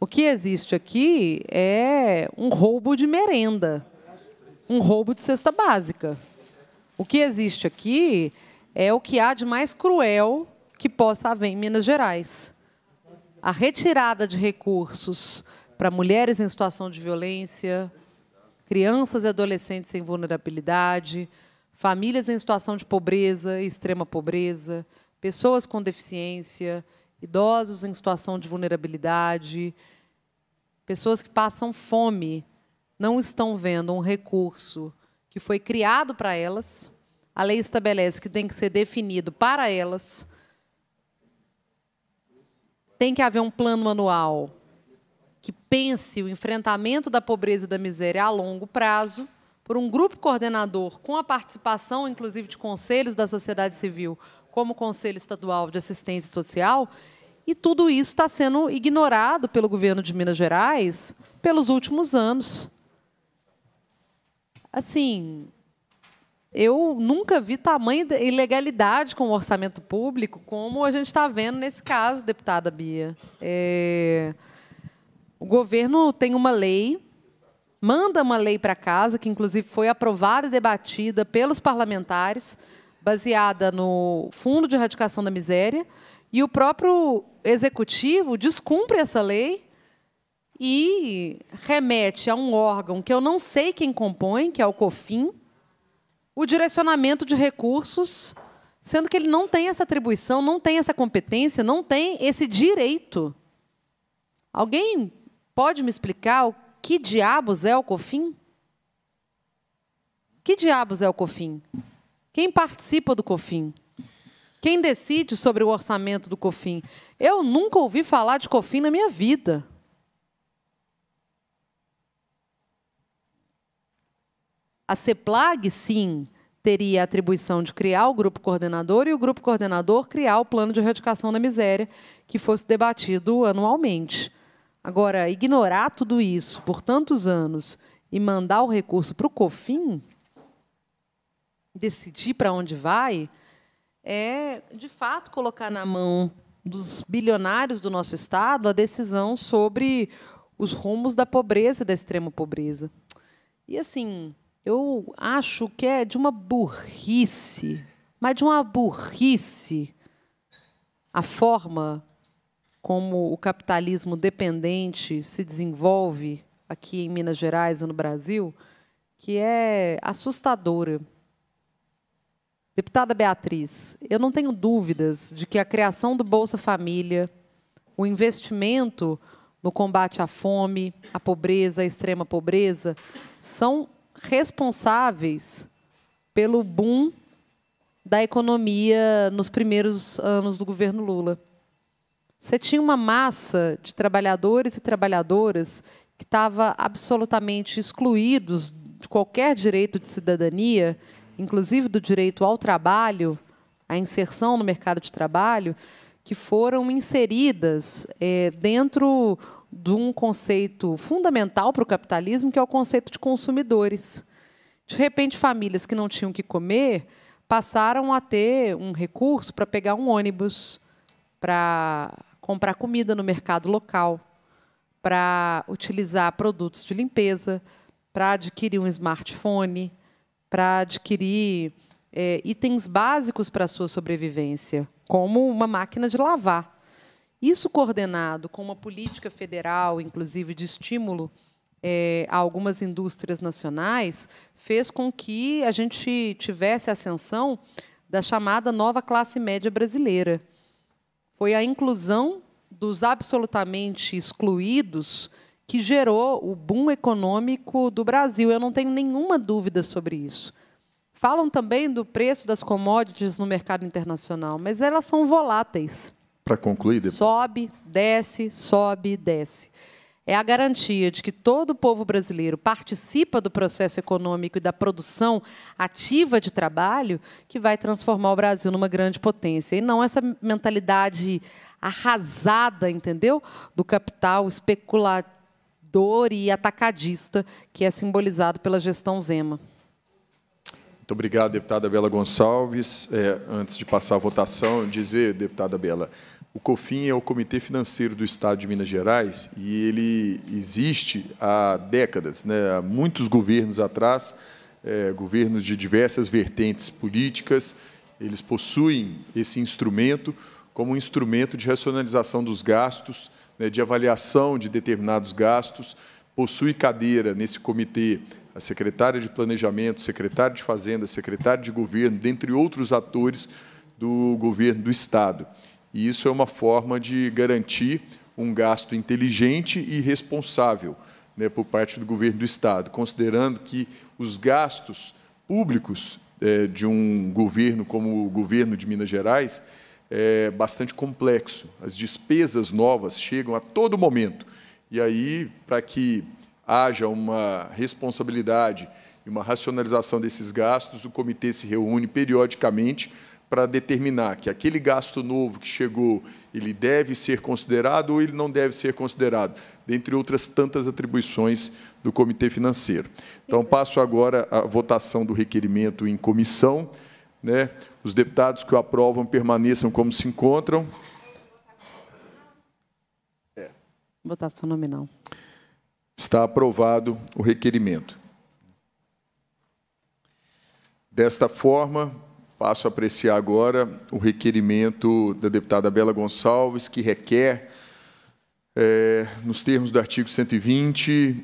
O que existe aqui é um roubo de merenda, um roubo de cesta básica. O que existe aqui é o que há de mais cruel que possa haver em Minas Gerais. A retirada de recursos para mulheres em situação de violência, crianças e adolescentes em vulnerabilidade, famílias em situação de pobreza e extrema pobreza, pessoas com deficiência, idosos em situação de vulnerabilidade, pessoas que passam fome, não estão vendo um recurso que foi criado para elas. A lei estabelece que tem que ser definido para elas. Tem que haver um plano anual que pense o enfrentamento da pobreza e da miséria a longo prazo por um grupo coordenador com a participação, inclusive, de conselhos da sociedade civil, como o Conselho Estadual de Assistência Social, e tudo isso está sendo ignorado pelo governo de Minas Gerais pelos últimos anos assim, eu nunca vi tamanho ilegalidade com o orçamento público como a gente está vendo nesse caso, deputada Bia. É... O governo tem uma lei, manda uma lei para casa, que inclusive foi aprovada e debatida pelos parlamentares, baseada no Fundo de Erradicação da Miséria, e o próprio executivo descumpre essa lei e remete a um órgão que eu não sei quem compõe, que é o COFIN, o direcionamento de recursos, sendo que ele não tem essa atribuição, não tem essa competência, não tem esse direito. Alguém pode me explicar o que diabos é o COFIN? Que diabos é o COFIN? Quem participa do COFIN? Quem decide sobre o orçamento do COFIN? Eu nunca ouvi falar de COFIN na minha vida. A CEPLAG, sim, teria a atribuição de criar o grupo coordenador e o grupo coordenador criar o plano de erradicação da miséria, que fosse debatido anualmente. Agora, ignorar tudo isso por tantos anos e mandar o recurso para o COFIN, decidir para onde vai, é, de fato, colocar na mão dos bilionários do nosso Estado a decisão sobre os rumos da pobreza e da extrema pobreza. E, assim, eu acho que é de uma burrice, mas de uma burrice a forma como o capitalismo dependente se desenvolve aqui em Minas Gerais e no Brasil, que é assustadora. Deputada Beatriz, eu não tenho dúvidas de que a criação do Bolsa Família, o investimento no combate à fome, à pobreza, à extrema pobreza, são responsáveis pelo boom da economia nos primeiros anos do governo Lula. Você tinha uma massa de trabalhadores e trabalhadoras que estava absolutamente excluídos de qualquer direito de cidadania, inclusive do direito ao trabalho, à inserção no mercado de trabalho, que foram inseridas é, dentro de um conceito fundamental para o capitalismo, que é o conceito de consumidores. De repente, famílias que não tinham o que comer passaram a ter um recurso para pegar um ônibus, para comprar comida no mercado local, para utilizar produtos de limpeza, para adquirir um smartphone, para adquirir é, itens básicos para a sua sobrevivência, como uma máquina de lavar. Isso coordenado com uma política federal, inclusive de estímulo é, a algumas indústrias nacionais, fez com que a gente tivesse a ascensão da chamada nova classe média brasileira. Foi a inclusão dos absolutamente excluídos que gerou o boom econômico do Brasil. Eu não tenho nenhuma dúvida sobre isso. Falam também do preço das commodities no mercado internacional, mas elas são voláteis. Para concluir, depois. sobe, desce, sobe, desce. É a garantia de que todo o povo brasileiro participa do processo econômico e da produção ativa de trabalho que vai transformar o Brasil numa grande potência. E não essa mentalidade arrasada, entendeu? Do capital especulador e atacadista que é simbolizado pela gestão Zema. Muito obrigado, deputada Bela Gonçalves. É, antes de passar a votação, dizer, deputada Bela, o COFIN é o Comitê Financeiro do Estado de Minas Gerais e ele existe há décadas, né? há muitos governos atrás, é, governos de diversas vertentes políticas, eles possuem esse instrumento como um instrumento de racionalização dos gastos, né, de avaliação de determinados gastos, possui cadeira nesse comitê a secretária de Planejamento, secretário de Fazenda, secretário de Governo, dentre outros atores do governo do Estado. E isso é uma forma de garantir um gasto inteligente e responsável né, por parte do governo do Estado, considerando que os gastos públicos é, de um governo como o governo de Minas Gerais é bastante complexo. As despesas novas chegam a todo momento. E aí, para que haja uma responsabilidade e uma racionalização desses gastos, o comitê se reúne periodicamente para determinar que aquele gasto novo que chegou, ele deve ser considerado ou ele não deve ser considerado, dentre outras tantas atribuições do Comitê Financeiro. Então, passo agora à votação do requerimento em comissão. Né? Os deputados que o aprovam permaneçam como se encontram. É. Votação nominal. Está aprovado o requerimento. Desta forma, Passo a apreciar agora o requerimento da deputada Bela Gonçalves, que requer, é, nos termos do artigo 120,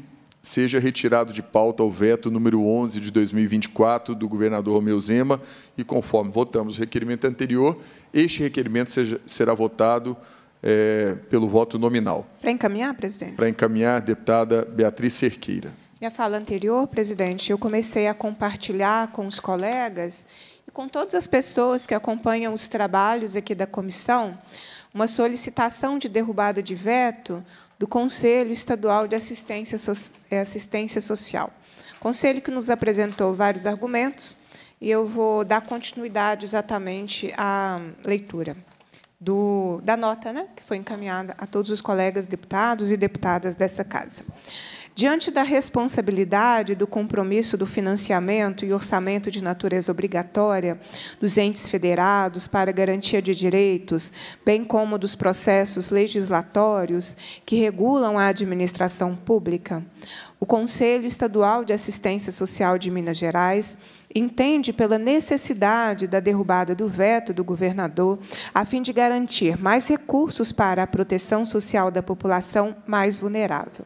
seja retirado de pauta o veto número 11 de 2024 do governador Romeu Zema e, conforme votamos o requerimento anterior, este requerimento seja, será votado é, pelo voto nominal. Para encaminhar, presidente? Para encaminhar, deputada Beatriz Cerqueira. Minha fala anterior, presidente, eu comecei a compartilhar com os colegas e com todas as pessoas que acompanham os trabalhos aqui da comissão, uma solicitação de derrubada de veto do Conselho Estadual de Assistência, so eh, Assistência Social. Conselho que nos apresentou vários argumentos, e eu vou dar continuidade exatamente à leitura do, da nota né, que foi encaminhada a todos os colegas deputados e deputadas dessa casa. Diante da responsabilidade do compromisso do financiamento e orçamento de natureza obrigatória dos entes federados para garantia de direitos, bem como dos processos legislatórios que regulam a administração pública, o Conselho Estadual de Assistência Social de Minas Gerais entende pela necessidade da derrubada do veto do governador, a fim de garantir mais recursos para a proteção social da população mais vulnerável.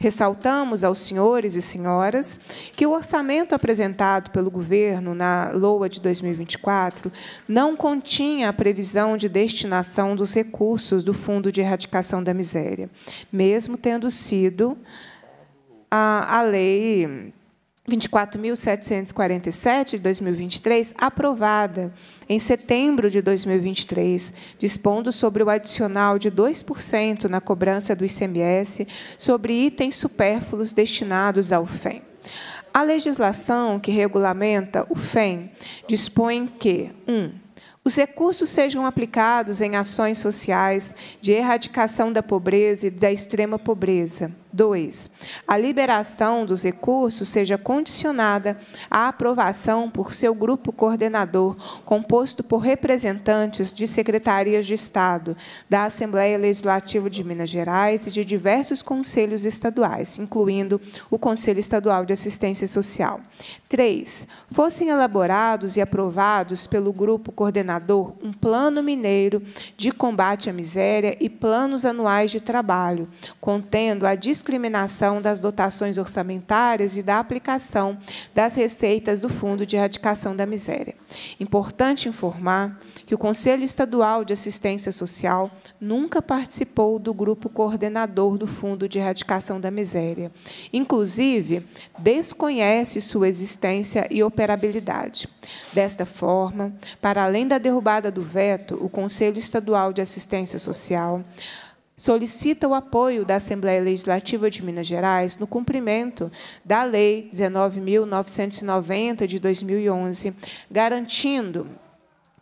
Ressaltamos aos senhores e senhoras que o orçamento apresentado pelo governo na LOA de 2024 não continha a previsão de destinação dos recursos do Fundo de Erradicação da Miséria, mesmo tendo sido a, a lei 24.747 de 2023, aprovada em setembro de 2023, dispondo sobre o adicional de 2% na cobrança do ICMS sobre itens supérfluos destinados ao FEM. A legislação que regulamenta o FEM dispõe que 1. Um, os recursos sejam aplicados em ações sociais de erradicação da pobreza e da extrema pobreza. 2. A liberação dos recursos seja condicionada à aprovação por seu grupo coordenador, composto por representantes de secretarias de Estado, da Assembleia Legislativa de Minas Gerais e de diversos conselhos estaduais, incluindo o Conselho Estadual de Assistência Social. 3. Fossem elaborados e aprovados pelo grupo coordenador um plano mineiro de combate à miséria e planos anuais de trabalho, contendo a discriminação das dotações orçamentárias e da aplicação das receitas do Fundo de Erradicação da Miséria. Importante informar que o Conselho Estadual de Assistência Social nunca participou do grupo coordenador do Fundo de Erradicação da Miséria. Inclusive, desconhece sua existência e operabilidade. Desta forma, para além da derrubada do veto, o Conselho Estadual de Assistência Social solicita o apoio da Assembleia Legislativa de Minas Gerais no cumprimento da Lei 19.990 de 2011, garantindo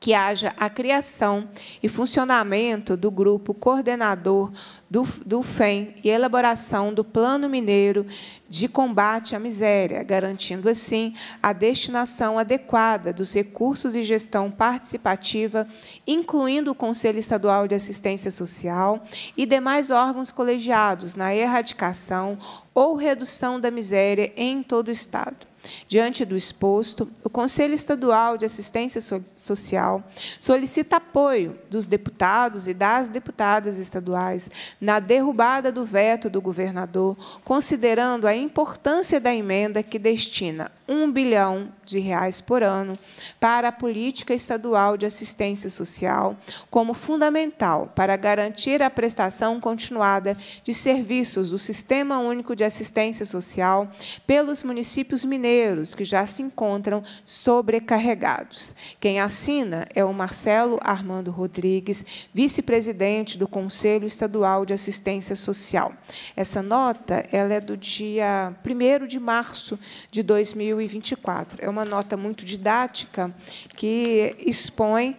que haja a criação e funcionamento do grupo coordenador do, do FEM e elaboração do Plano Mineiro de Combate à Miséria, garantindo, assim, a destinação adequada dos recursos e gestão participativa, incluindo o Conselho Estadual de Assistência Social e demais órgãos colegiados na erradicação ou redução da miséria em todo o Estado. Diante do exposto, o Conselho Estadual de Assistência Social solicita apoio dos deputados e das deputadas estaduais na derrubada do veto do governador, considerando a importância da emenda que destina 1 bilhão de reais por ano para a política estadual de assistência social como fundamental para garantir a prestação continuada de serviços do Sistema Único de Assistência Social pelos municípios mineiros que já se encontram sobrecarregados. Quem assina é o Marcelo Armando Rodrigues, vice-presidente do Conselho Estadual de Assistência Social. Essa nota ela é do dia 1 de março de 2024. É uma nota muito didática que expõe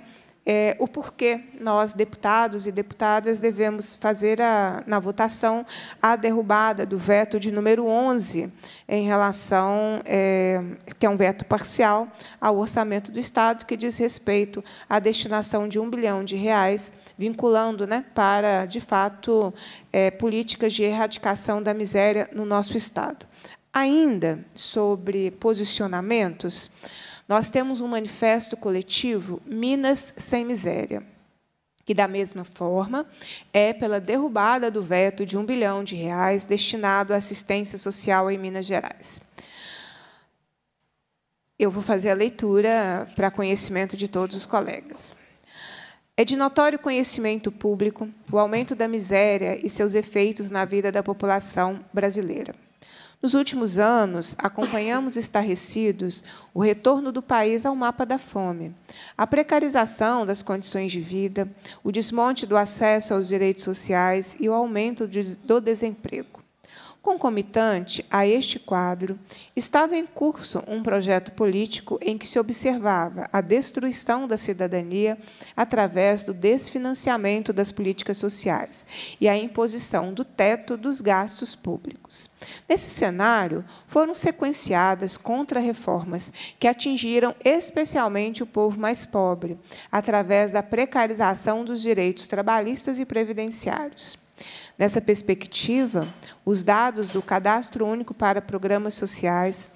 é, o porquê nós, deputados e deputadas, devemos fazer a, na votação a derrubada do veto de número 11, em relação, é, que é um veto parcial, ao orçamento do Estado, que diz respeito à destinação de um bilhão de reais, vinculando né, para, de fato, é, políticas de erradicação da miséria no nosso Estado. Ainda sobre posicionamentos, nós temos um manifesto coletivo Minas sem Miséria, que, da mesma forma, é pela derrubada do veto de um bilhão de reais destinado à assistência social em Minas Gerais. Eu vou fazer a leitura para conhecimento de todos os colegas. É de notório conhecimento público o aumento da miséria e seus efeitos na vida da população brasileira. Nos últimos anos, acompanhamos estarrecidos o retorno do país ao mapa da fome, a precarização das condições de vida, o desmonte do acesso aos direitos sociais e o aumento do desemprego. Concomitante a este quadro, estava em curso um projeto político em que se observava a destruição da cidadania através do desfinanciamento das políticas sociais e a imposição do teto dos gastos públicos. Nesse cenário, foram sequenciadas contrarreformas que atingiram especialmente o povo mais pobre, através da precarização dos direitos trabalhistas e previdenciários. Nessa perspectiva, os dados do Cadastro Único para Programas Sociais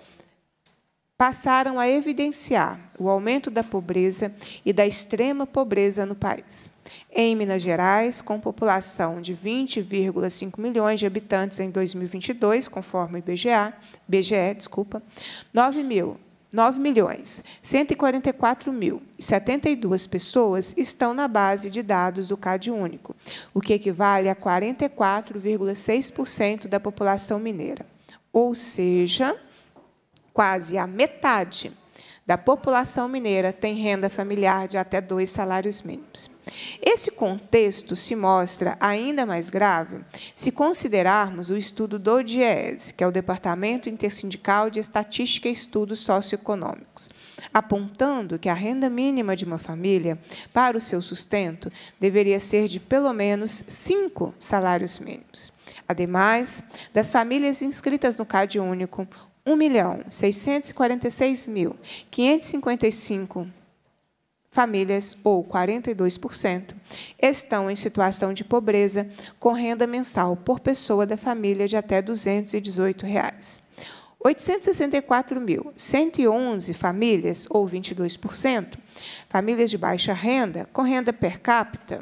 passaram a evidenciar o aumento da pobreza e da extrema pobreza no país. Em Minas Gerais, com população de 20,5 milhões de habitantes em 2022, conforme o IBGE, 9 mil. 9 milhões 144 mil e 72 pessoas estão na base de dados do CAD único, o que equivale a 44,6% da população mineira, ou seja, quase a metade da população mineira tem renda familiar de até dois salários mínimos. Esse contexto se mostra ainda mais grave se considerarmos o estudo do DIEESE, que é o Departamento Intersindical de Estatística e Estudos Socioeconômicos, apontando que a renda mínima de uma família, para o seu sustento, deveria ser de pelo menos cinco salários mínimos. Ademais, das famílias inscritas no CAD único, 1.646.555 milhão mil famílias, ou 42%, estão em situação de pobreza com renda mensal por pessoa da família de até R$ 218. Reais. 864.111 famílias, ou 22%, famílias de baixa renda, com renda per capita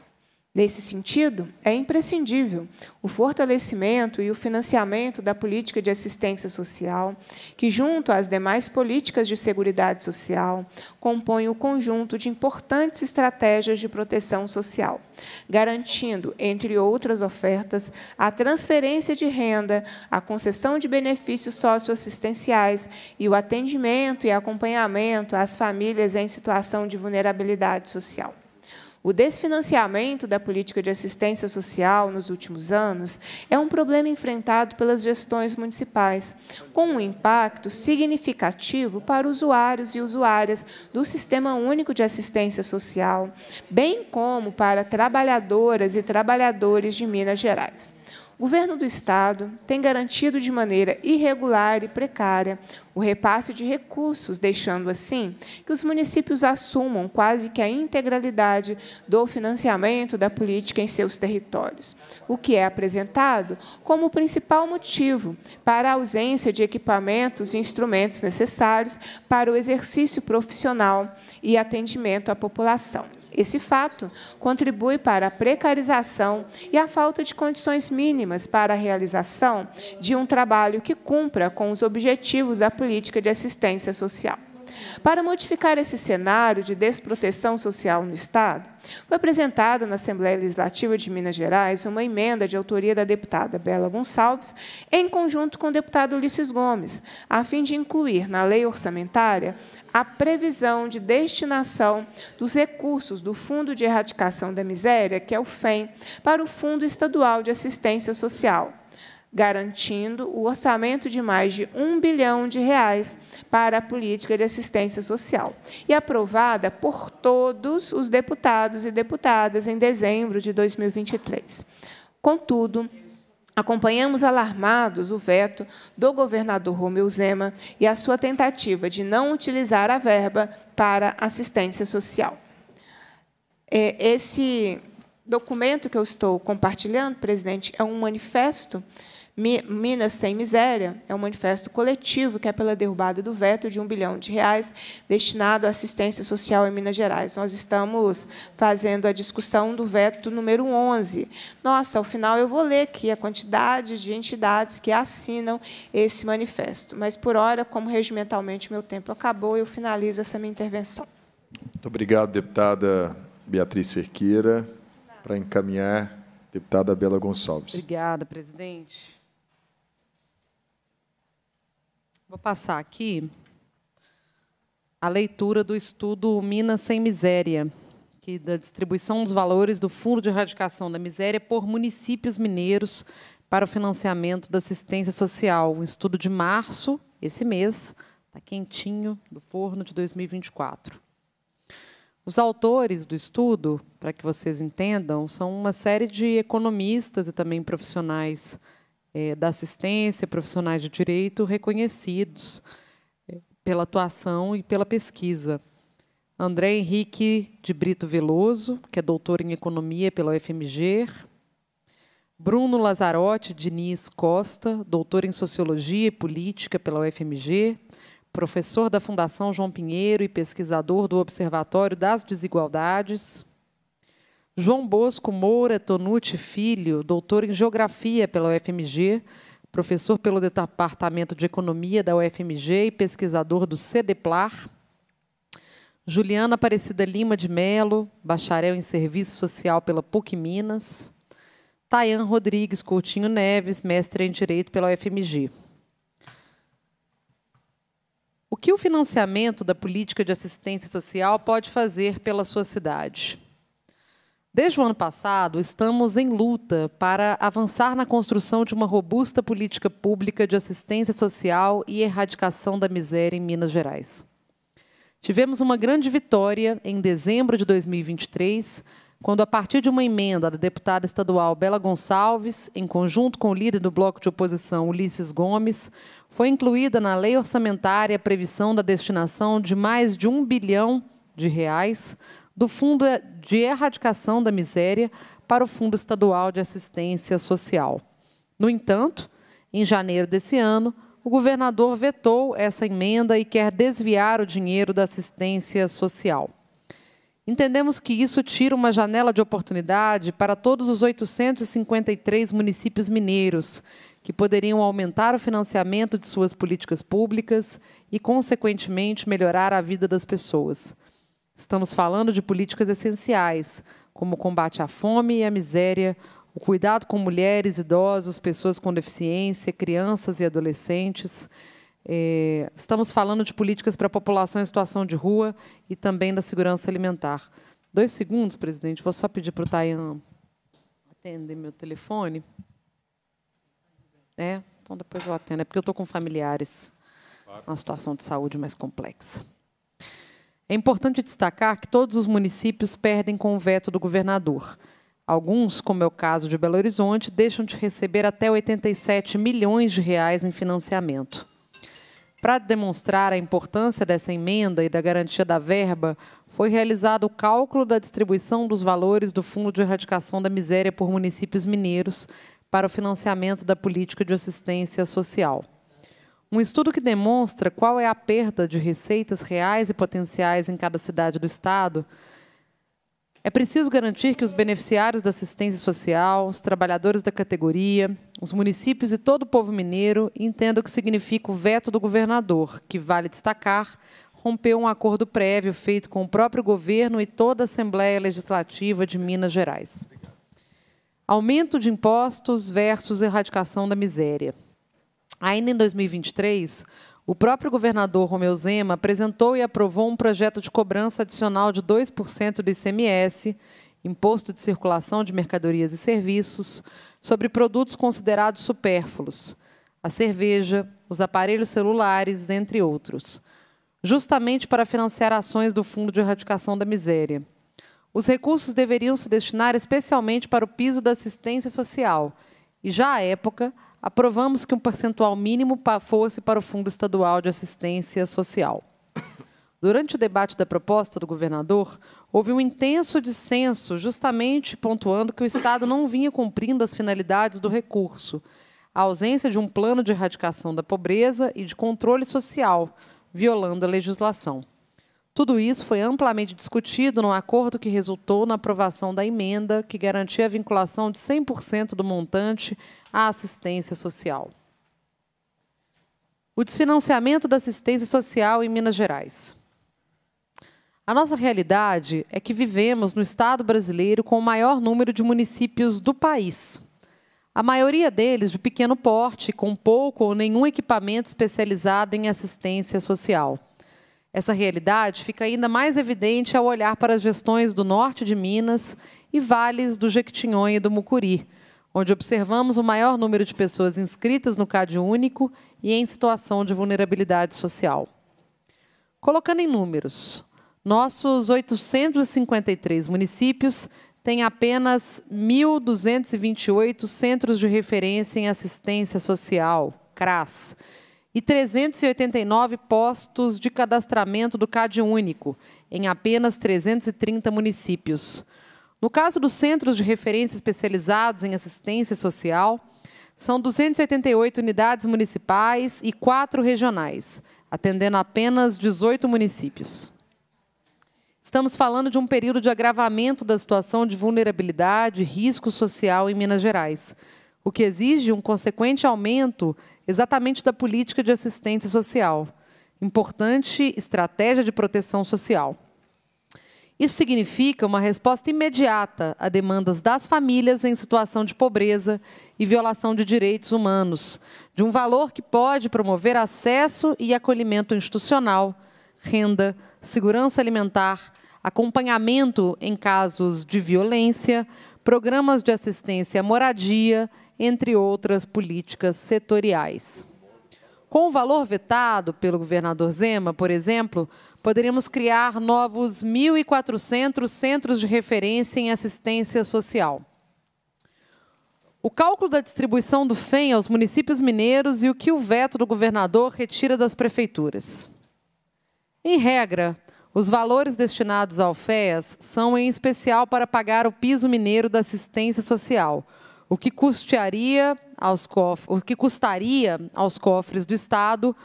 Nesse sentido, é imprescindível o fortalecimento e o financiamento da política de assistência social, que, junto às demais políticas de seguridade social, compõe o conjunto de importantes estratégias de proteção social, garantindo, entre outras ofertas, a transferência de renda, a concessão de benefícios socioassistenciais e o atendimento e acompanhamento às famílias em situação de vulnerabilidade social. O desfinanciamento da política de assistência social nos últimos anos é um problema enfrentado pelas gestões municipais, com um impacto significativo para usuários e usuárias do Sistema Único de Assistência Social, bem como para trabalhadoras e trabalhadores de Minas Gerais. O governo do Estado tem garantido de maneira irregular e precária o repasse de recursos, deixando assim que os municípios assumam quase que a integralidade do financiamento da política em seus territórios, o que é apresentado como o principal motivo para a ausência de equipamentos e instrumentos necessários para o exercício profissional e atendimento à população. Esse fato contribui para a precarização e a falta de condições mínimas para a realização de um trabalho que cumpra com os objetivos da política de assistência social. Para modificar esse cenário de desproteção social no Estado, foi apresentada na Assembleia Legislativa de Minas Gerais uma emenda de autoria da deputada Bela Gonçalves, em conjunto com o deputado Ulisses Gomes, a fim de incluir na lei orçamentária a previsão de destinação dos recursos do Fundo de Erradicação da Miséria, que é o FEM, para o Fundo Estadual de Assistência Social garantindo o orçamento de mais de um bilhão de reais para a política de assistência social e aprovada por todos os deputados e deputadas em dezembro de 2023. Contudo, Acompanhamos alarmados o veto do governador Romeu Zema e a sua tentativa de não utilizar a verba para assistência social. É, esse documento que eu estou compartilhando, presidente, é um manifesto Minas Sem Miséria é um manifesto coletivo que é pela derrubada do veto de um bilhão de reais destinado à assistência social em Minas Gerais. Nós estamos fazendo a discussão do veto número 11. Nossa, ao final eu vou ler aqui a quantidade de entidades que assinam esse manifesto. Mas, por hora, como regimentalmente meu tempo acabou, eu finalizo essa minha intervenção. Muito obrigado, deputada Beatriz Cerqueira. Para encaminhar, deputada Bela Gonçalves. Obrigada, presidente. Vou passar aqui a leitura do estudo Minas Sem Miséria, que da distribuição dos valores do Fundo de Erradicação da Miséria por municípios mineiros para o financiamento da assistência social. Um estudo de março, esse mês, está quentinho, do forno de 2024. Os autores do estudo, para que vocês entendam, são uma série de economistas e também profissionais é, da assistência, profissionais de direito reconhecidos é, pela atuação e pela pesquisa. André Henrique de Brito Veloso, que é doutor em economia pela UFMG. Bruno Lazarotti Diniz Costa, doutor em sociologia e política pela UFMG, professor da Fundação João Pinheiro e pesquisador do Observatório das Desigualdades. João Bosco Moura Tonuti Filho, doutor em Geografia pela UFMG, professor pelo Departamento de Economia da UFMG e pesquisador do CDPLAR. Juliana Aparecida Lima de Melo, bacharel em Serviço Social pela PUC Minas. Tayan Rodrigues Coutinho Neves, mestre em Direito pela UFMG. O que o financiamento da política de assistência social pode fazer pela sua cidade? Desde o ano passado, estamos em luta para avançar na construção de uma robusta política pública de assistência social e erradicação da miséria em Minas Gerais. Tivemos uma grande vitória em dezembro de 2023, quando, a partir de uma emenda da deputada estadual Bela Gonçalves, em conjunto com o líder do bloco de oposição Ulisses Gomes, foi incluída na lei orçamentária a previsão da destinação de mais de um bilhão de reais do Fundo de Erradicação da Miséria para o Fundo Estadual de Assistência Social. No entanto, em janeiro desse ano, o governador vetou essa emenda e quer desviar o dinheiro da assistência social. Entendemos que isso tira uma janela de oportunidade para todos os 853 municípios mineiros, que poderiam aumentar o financiamento de suas políticas públicas e, consequentemente, melhorar a vida das pessoas. Estamos falando de políticas essenciais, como o combate à fome e à miséria, o cuidado com mulheres, idosos, pessoas com deficiência, crianças e adolescentes. É, estamos falando de políticas para a população em situação de rua e também da segurança alimentar. Dois segundos, presidente, vou só pedir para o Tayan atender meu telefone. É, então depois eu atendo. É porque eu estou com familiares, uma situação de saúde mais complexa. É importante destacar que todos os municípios perdem com o veto do governador. Alguns, como é o caso de Belo Horizonte, deixam de receber até 87 milhões de reais em financiamento. Para demonstrar a importância dessa emenda e da garantia da verba, foi realizado o cálculo da distribuição dos valores do Fundo de Erradicação da Miséria por municípios mineiros para o financiamento da política de assistência social. Um estudo que demonstra qual é a perda de receitas reais e potenciais em cada cidade do Estado. É preciso garantir que os beneficiários da assistência social, os trabalhadores da categoria, os municípios e todo o povo mineiro entendam o que significa o veto do governador, que, vale destacar, rompeu um acordo prévio feito com o próprio governo e toda a Assembleia Legislativa de Minas Gerais. Aumento de impostos versus erradicação da miséria. Ainda em 2023, o próprio governador Romeu Zema apresentou e aprovou um projeto de cobrança adicional de 2% do ICMS, Imposto de Circulação de Mercadorias e Serviços, sobre produtos considerados supérfluos, a cerveja, os aparelhos celulares, entre outros, justamente para financiar ações do Fundo de Erradicação da Miséria. Os recursos deveriam se destinar especialmente para o piso da assistência social, e já à época, aprovamos que um percentual mínimo fosse para o Fundo Estadual de Assistência Social. Durante o debate da proposta do governador, houve um intenso dissenso, justamente pontuando que o Estado não vinha cumprindo as finalidades do recurso, a ausência de um plano de erradicação da pobreza e de controle social, violando a legislação. Tudo isso foi amplamente discutido no acordo que resultou na aprovação da emenda que garantia a vinculação de 100% do montante à assistência social. O desfinanciamento da assistência social em Minas Gerais. A nossa realidade é que vivemos no Estado brasileiro com o maior número de municípios do país. A maioria deles de pequeno porte, com pouco ou nenhum equipamento especializado em assistência social. Essa realidade fica ainda mais evidente ao olhar para as gestões do norte de Minas e vales do Jequitinhonha e do Mucuri, onde observamos o maior número de pessoas inscritas no CAD único e em situação de vulnerabilidade social. Colocando em números, nossos 853 municípios têm apenas 1.228 centros de referência em assistência social, CRAS, e 389 postos de cadastramento do CAD único, em apenas 330 municípios. No caso dos centros de referência especializados em assistência social, são 288 unidades municipais e quatro regionais, atendendo apenas 18 municípios. Estamos falando de um período de agravamento da situação de vulnerabilidade e risco social em Minas Gerais, o que exige um consequente aumento exatamente da política de assistência social, importante estratégia de proteção social. Isso significa uma resposta imediata a demandas das famílias em situação de pobreza e violação de direitos humanos, de um valor que pode promover acesso e acolhimento institucional, renda, segurança alimentar, acompanhamento em casos de violência, programas de assistência à moradia, entre outras políticas setoriais. Com o valor vetado pelo governador Zema, por exemplo, poderíamos criar novos 1.400 centros de referência em assistência social. O cálculo da distribuição do FEM aos municípios mineiros e o que o veto do governador retira das prefeituras. Em regra, os valores destinados ao FEAS são em especial para pagar o piso mineiro da assistência social, o que custearia aos cofres, o que custaria aos cofres do Estado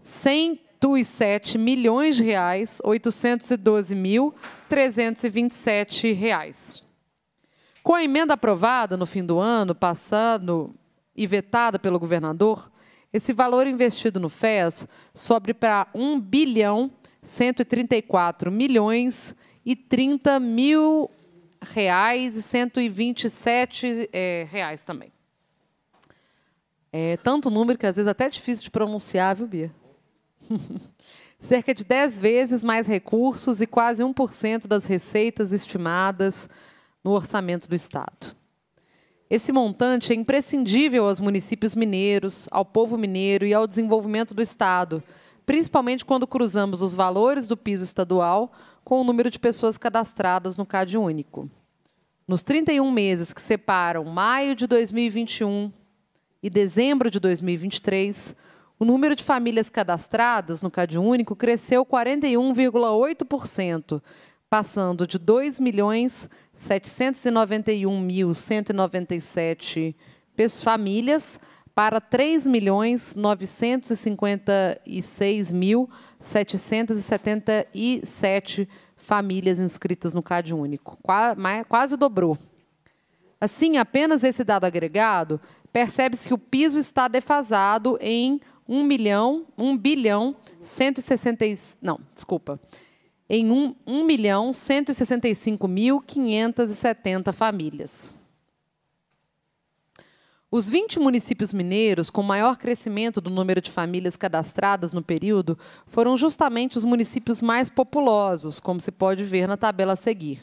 107 milhões de reais, 812 mil 327 reais. Com a emenda aprovada no fim do ano passando e vetada pelo governador, esse valor investido no FES sobe para 1 bilhão 134 milhões e 30 mil reais e 127 é, eh, reais também. É tanto número que às vezes é até é difícil de pronunciar, viu, Bia? Cerca de 10 vezes mais recursos e quase 1% das receitas estimadas no orçamento do Estado. Esse montante é imprescindível aos municípios mineiros, ao povo mineiro e ao desenvolvimento do Estado, principalmente quando cruzamos os valores do piso estadual com o número de pessoas cadastradas no CAD único. Nos 31 meses que separam maio de 2021 e dezembro de 2023, o número de famílias cadastradas no CadÚnico cresceu 41,8%, passando de 2 milhões famílias para 3 milhões famílias inscritas no CadÚnico. Quase dobrou. Assim, apenas esse dado agregado, percebe-se que o piso está defasado em 1 milhão, 1 bilhão 160, não, desculpa, em 1, 1 milhão 165.570 famílias. Os 20 municípios mineiros com maior crescimento do número de famílias cadastradas no período foram justamente os municípios mais populosos, como se pode ver na tabela a seguir.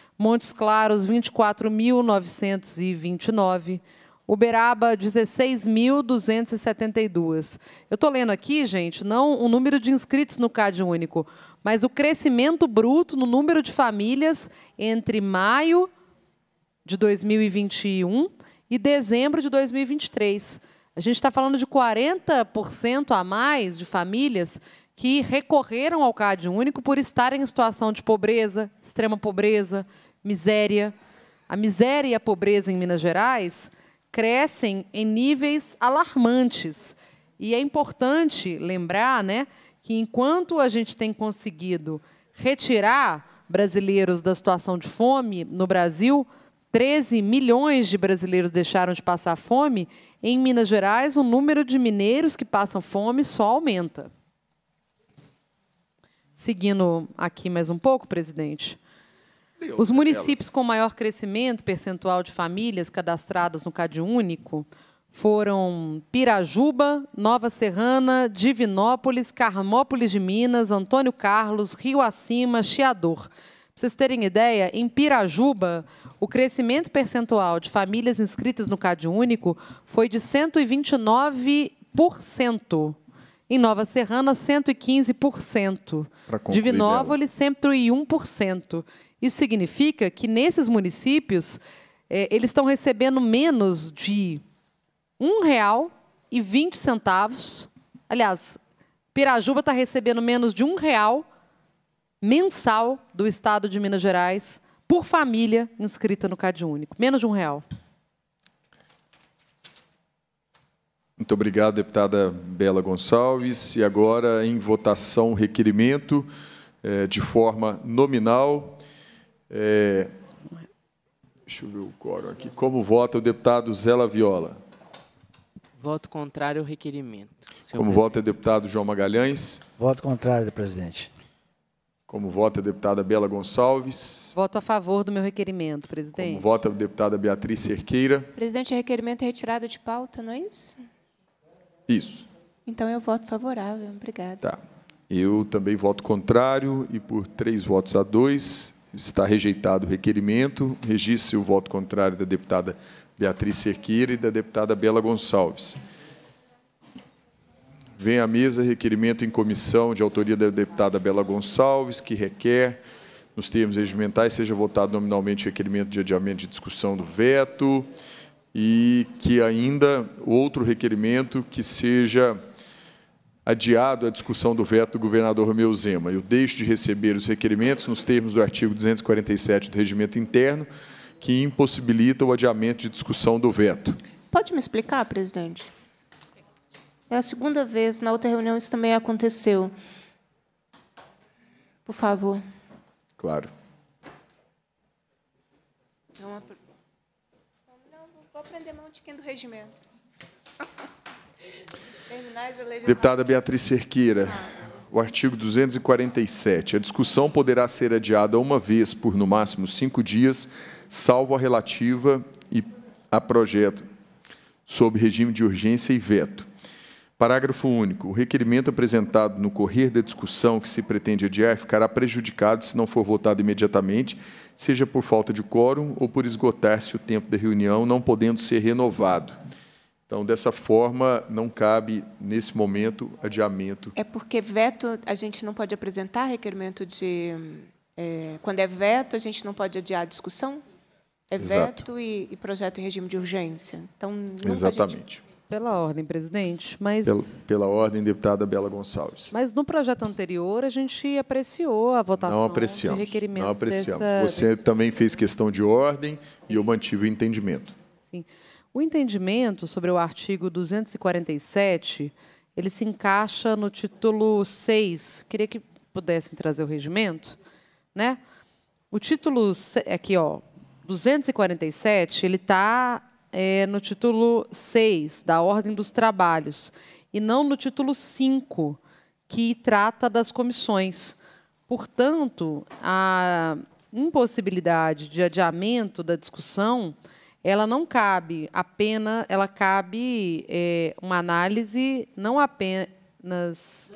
Montes Claros, 24.929. Uberaba, 16.272. Eu estou lendo aqui, gente, não o número de inscritos no CAD único, mas o crescimento bruto no número de famílias entre maio de 2021 e dezembro de 2023. A gente está falando de 40% a mais de famílias que recorreram ao CAD único por estarem em situação de pobreza, extrema pobreza, miséria. A miséria e a pobreza em Minas Gerais crescem em níveis alarmantes. E é importante lembrar né, que, enquanto a gente tem conseguido retirar brasileiros da situação de fome no Brasil, 13 milhões de brasileiros deixaram de passar fome, em Minas Gerais o número de mineiros que passam fome só aumenta. Seguindo aqui mais um pouco, presidente. Os né, municípios com maior crescimento percentual de famílias cadastradas no Cade Único foram Pirajuba, Nova Serrana, Divinópolis, Carmópolis de Minas, Antônio Carlos, Rio Acima, Chiador. Para vocês terem ideia, em Pirajuba, o crescimento percentual de famílias inscritas no Cade Único foi de 129%. Em Nova Serrana, 115%. Divinópolis, 101%. Isso significa que nesses municípios é, eles estão recebendo menos de um real e vinte centavos. Aliás, Pirajuba está recebendo menos de um real mensal do Estado de Minas Gerais por família inscrita no Cade Único, menos de um real. Muito obrigado, deputada Bela Gonçalves. E agora, em votação, requerimento é, de forma nominal é, deixa eu ver o coro aqui. Como vota o deputado Zé Viola? Voto contrário ao requerimento. Como presidente. vota o deputado João Magalhães? Voto contrário, presidente. Como vota a deputada Bela Gonçalves? Voto a favor do meu requerimento, presidente. Como vota a deputada Beatriz Cerqueira? Presidente, o requerimento é retirado de pauta, não é isso? Isso. Então eu voto favorável. Obrigada. Tá. Eu também voto contrário e por três votos a dois, Está rejeitado o requerimento. Registre o voto contrário da deputada Beatriz Cerqueira e da deputada Bela Gonçalves. Vem à mesa requerimento em comissão de autoria da deputada Bela Gonçalves, que requer, nos termos regimentais, seja votado nominalmente requerimento de adiamento de discussão do veto e que ainda outro requerimento que seja adiado a discussão do veto do governador Romeu Zema. Eu deixo de receber os requerimentos nos termos do artigo 247 do Regimento Interno, que impossibilita o adiamento de discussão do veto. Pode me explicar, presidente? É a segunda vez, na outra reunião isso também aconteceu. Por favor. Claro. É não, vou aprender mão de quem do regimento. Deputada Beatriz Cerqueira, o artigo 247. A discussão poderá ser adiada uma vez por, no máximo, cinco dias, salvo a relativa e a projeto sob regime de urgência e veto. Parágrafo único. O requerimento apresentado no correr da discussão que se pretende adiar ficará prejudicado se não for votado imediatamente, seja por falta de quórum ou por esgotar-se o tempo da reunião, não podendo ser renovado. Então, dessa forma, não cabe, nesse momento, adiamento. É porque veto, a gente não pode apresentar requerimento de. É, quando é veto, a gente não pode adiar a discussão? É Exato. veto e, e, projeto em regime de urgência. Então, Exatamente. Gente... Pela ordem, presidente, mas... Pela, pela, ordem, deputada Bela Gonçalves. Mas no projeto anterior, a gente apreciou a votação não de requerimentos Não apreciamos. Dessa... Você também fez questão de ordem Sim. e eu mantive o entendimento. Sim. O entendimento sobre o artigo 247, ele se encaixa no título 6. Queria que pudessem trazer o regimento, né? O título aqui, ó, 247, ele está é, no título 6 da Ordem dos Trabalhos e não no título 5, que trata das comissões. Portanto, a impossibilidade de adiamento da discussão ela não cabe apenas, ela cabe é, uma análise não apenas.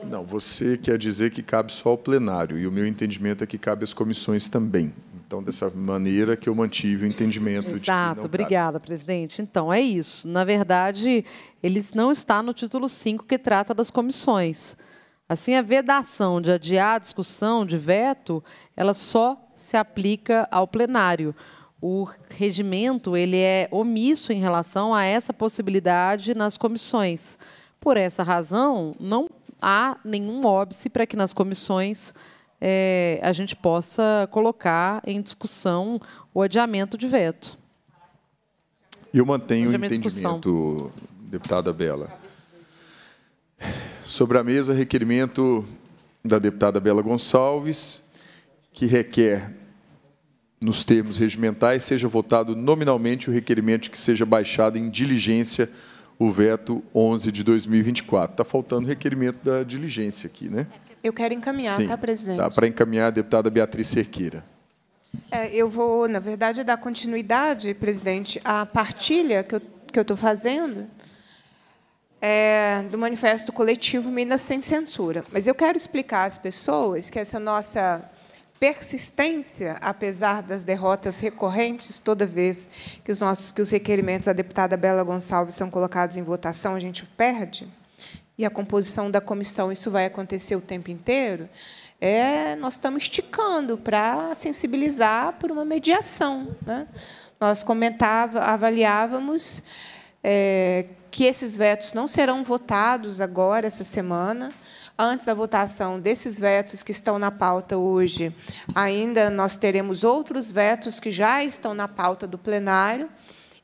Não, você quer dizer que cabe só ao plenário, e o meu entendimento é que cabe às comissões também. Então, dessa maneira que eu mantive o entendimento Exato, de Exato, obrigada, presidente. Então, é isso. Na verdade, ele não está no título 5 que trata das comissões. Assim, a vedação de adiar a discussão de veto, ela só se aplica ao plenário o regimento ele é omisso em relação a essa possibilidade nas comissões. Por essa razão, não há nenhum óbice para que nas comissões é, a gente possa colocar em discussão o adiamento de veto. Eu mantenho o entendimento, deputada Bela. Sobre a mesa, requerimento da deputada Bela Gonçalves, que requer nos termos regimentais, seja votado nominalmente o requerimento que seja baixado em diligência o veto 11 de 2024. Está faltando o requerimento da diligência aqui, né? Eu quero encaminhar, Sim, tá, presidente? Tá, Para encaminhar a deputada Beatriz Cerqueira. É, eu vou, na verdade, dar continuidade, presidente, à partilha que eu que eu estou fazendo é do manifesto coletivo Minas sem censura. Mas eu quero explicar às pessoas que essa nossa persistência, apesar das derrotas recorrentes, toda vez que os nossos que os requerimentos da deputada Bela Gonçalves são colocados em votação, a gente perde. E a composição da comissão, isso vai acontecer o tempo inteiro. É, nós estamos esticando para sensibilizar por uma mediação. Né? Nós comentava, avaliávamos é, que esses vetos não serão votados agora essa semana Antes da votação desses vetos que estão na pauta hoje, ainda nós teremos outros vetos que já estão na pauta do plenário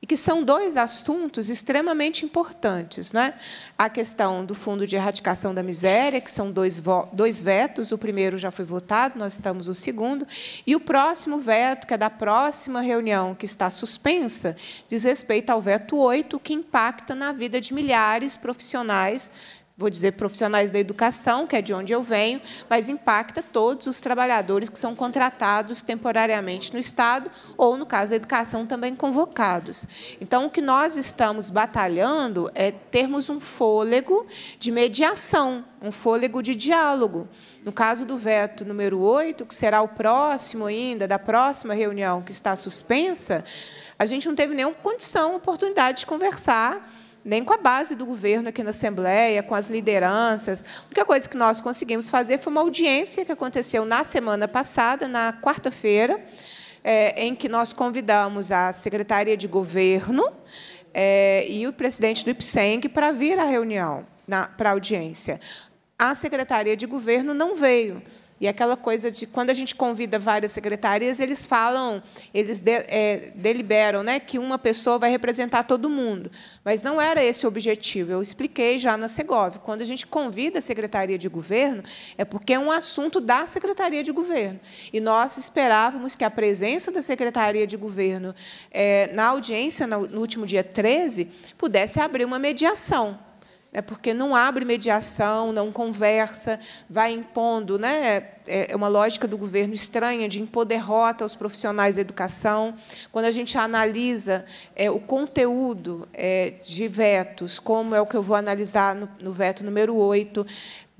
e que são dois assuntos extremamente importantes. é? A questão do Fundo de Erradicação da Miséria, que são dois, dois vetos, o primeiro já foi votado, nós estamos no segundo, e o próximo veto, que é da próxima reunião, que está suspensa, diz respeito ao veto 8, que impacta na vida de milhares de profissionais vou dizer profissionais da educação, que é de onde eu venho, mas impacta todos os trabalhadores que são contratados temporariamente no Estado ou, no caso da educação, também convocados. Então, o que nós estamos batalhando é termos um fôlego de mediação, um fôlego de diálogo. No caso do veto número 8, que será o próximo ainda, da próxima reunião que está suspensa, a gente não teve nenhuma condição, oportunidade de conversar nem com a base do governo aqui na Assembleia, com as lideranças. A única coisa que nós conseguimos fazer foi uma audiência que aconteceu na semana passada, na quarta-feira, é, em que nós convidamos a Secretaria de Governo é, e o presidente do IPSENG para vir à reunião, na, para a audiência. A Secretaria de Governo não veio. E aquela coisa de quando a gente convida várias secretárias, eles falam, eles de, é, deliberam né, que uma pessoa vai representar todo mundo. Mas não era esse o objetivo. Eu expliquei já na Segov. Quando a gente convida a Secretaria de Governo, é porque é um assunto da Secretaria de Governo. E nós esperávamos que a presença da Secretaria de Governo é, na audiência, no último dia 13, pudesse abrir uma mediação é porque não abre mediação, não conversa, vai impondo né, é, é uma lógica do governo estranha de impor derrota aos profissionais da educação. Quando a gente analisa é, o conteúdo é, de vetos, como é o que eu vou analisar no, no veto número 8,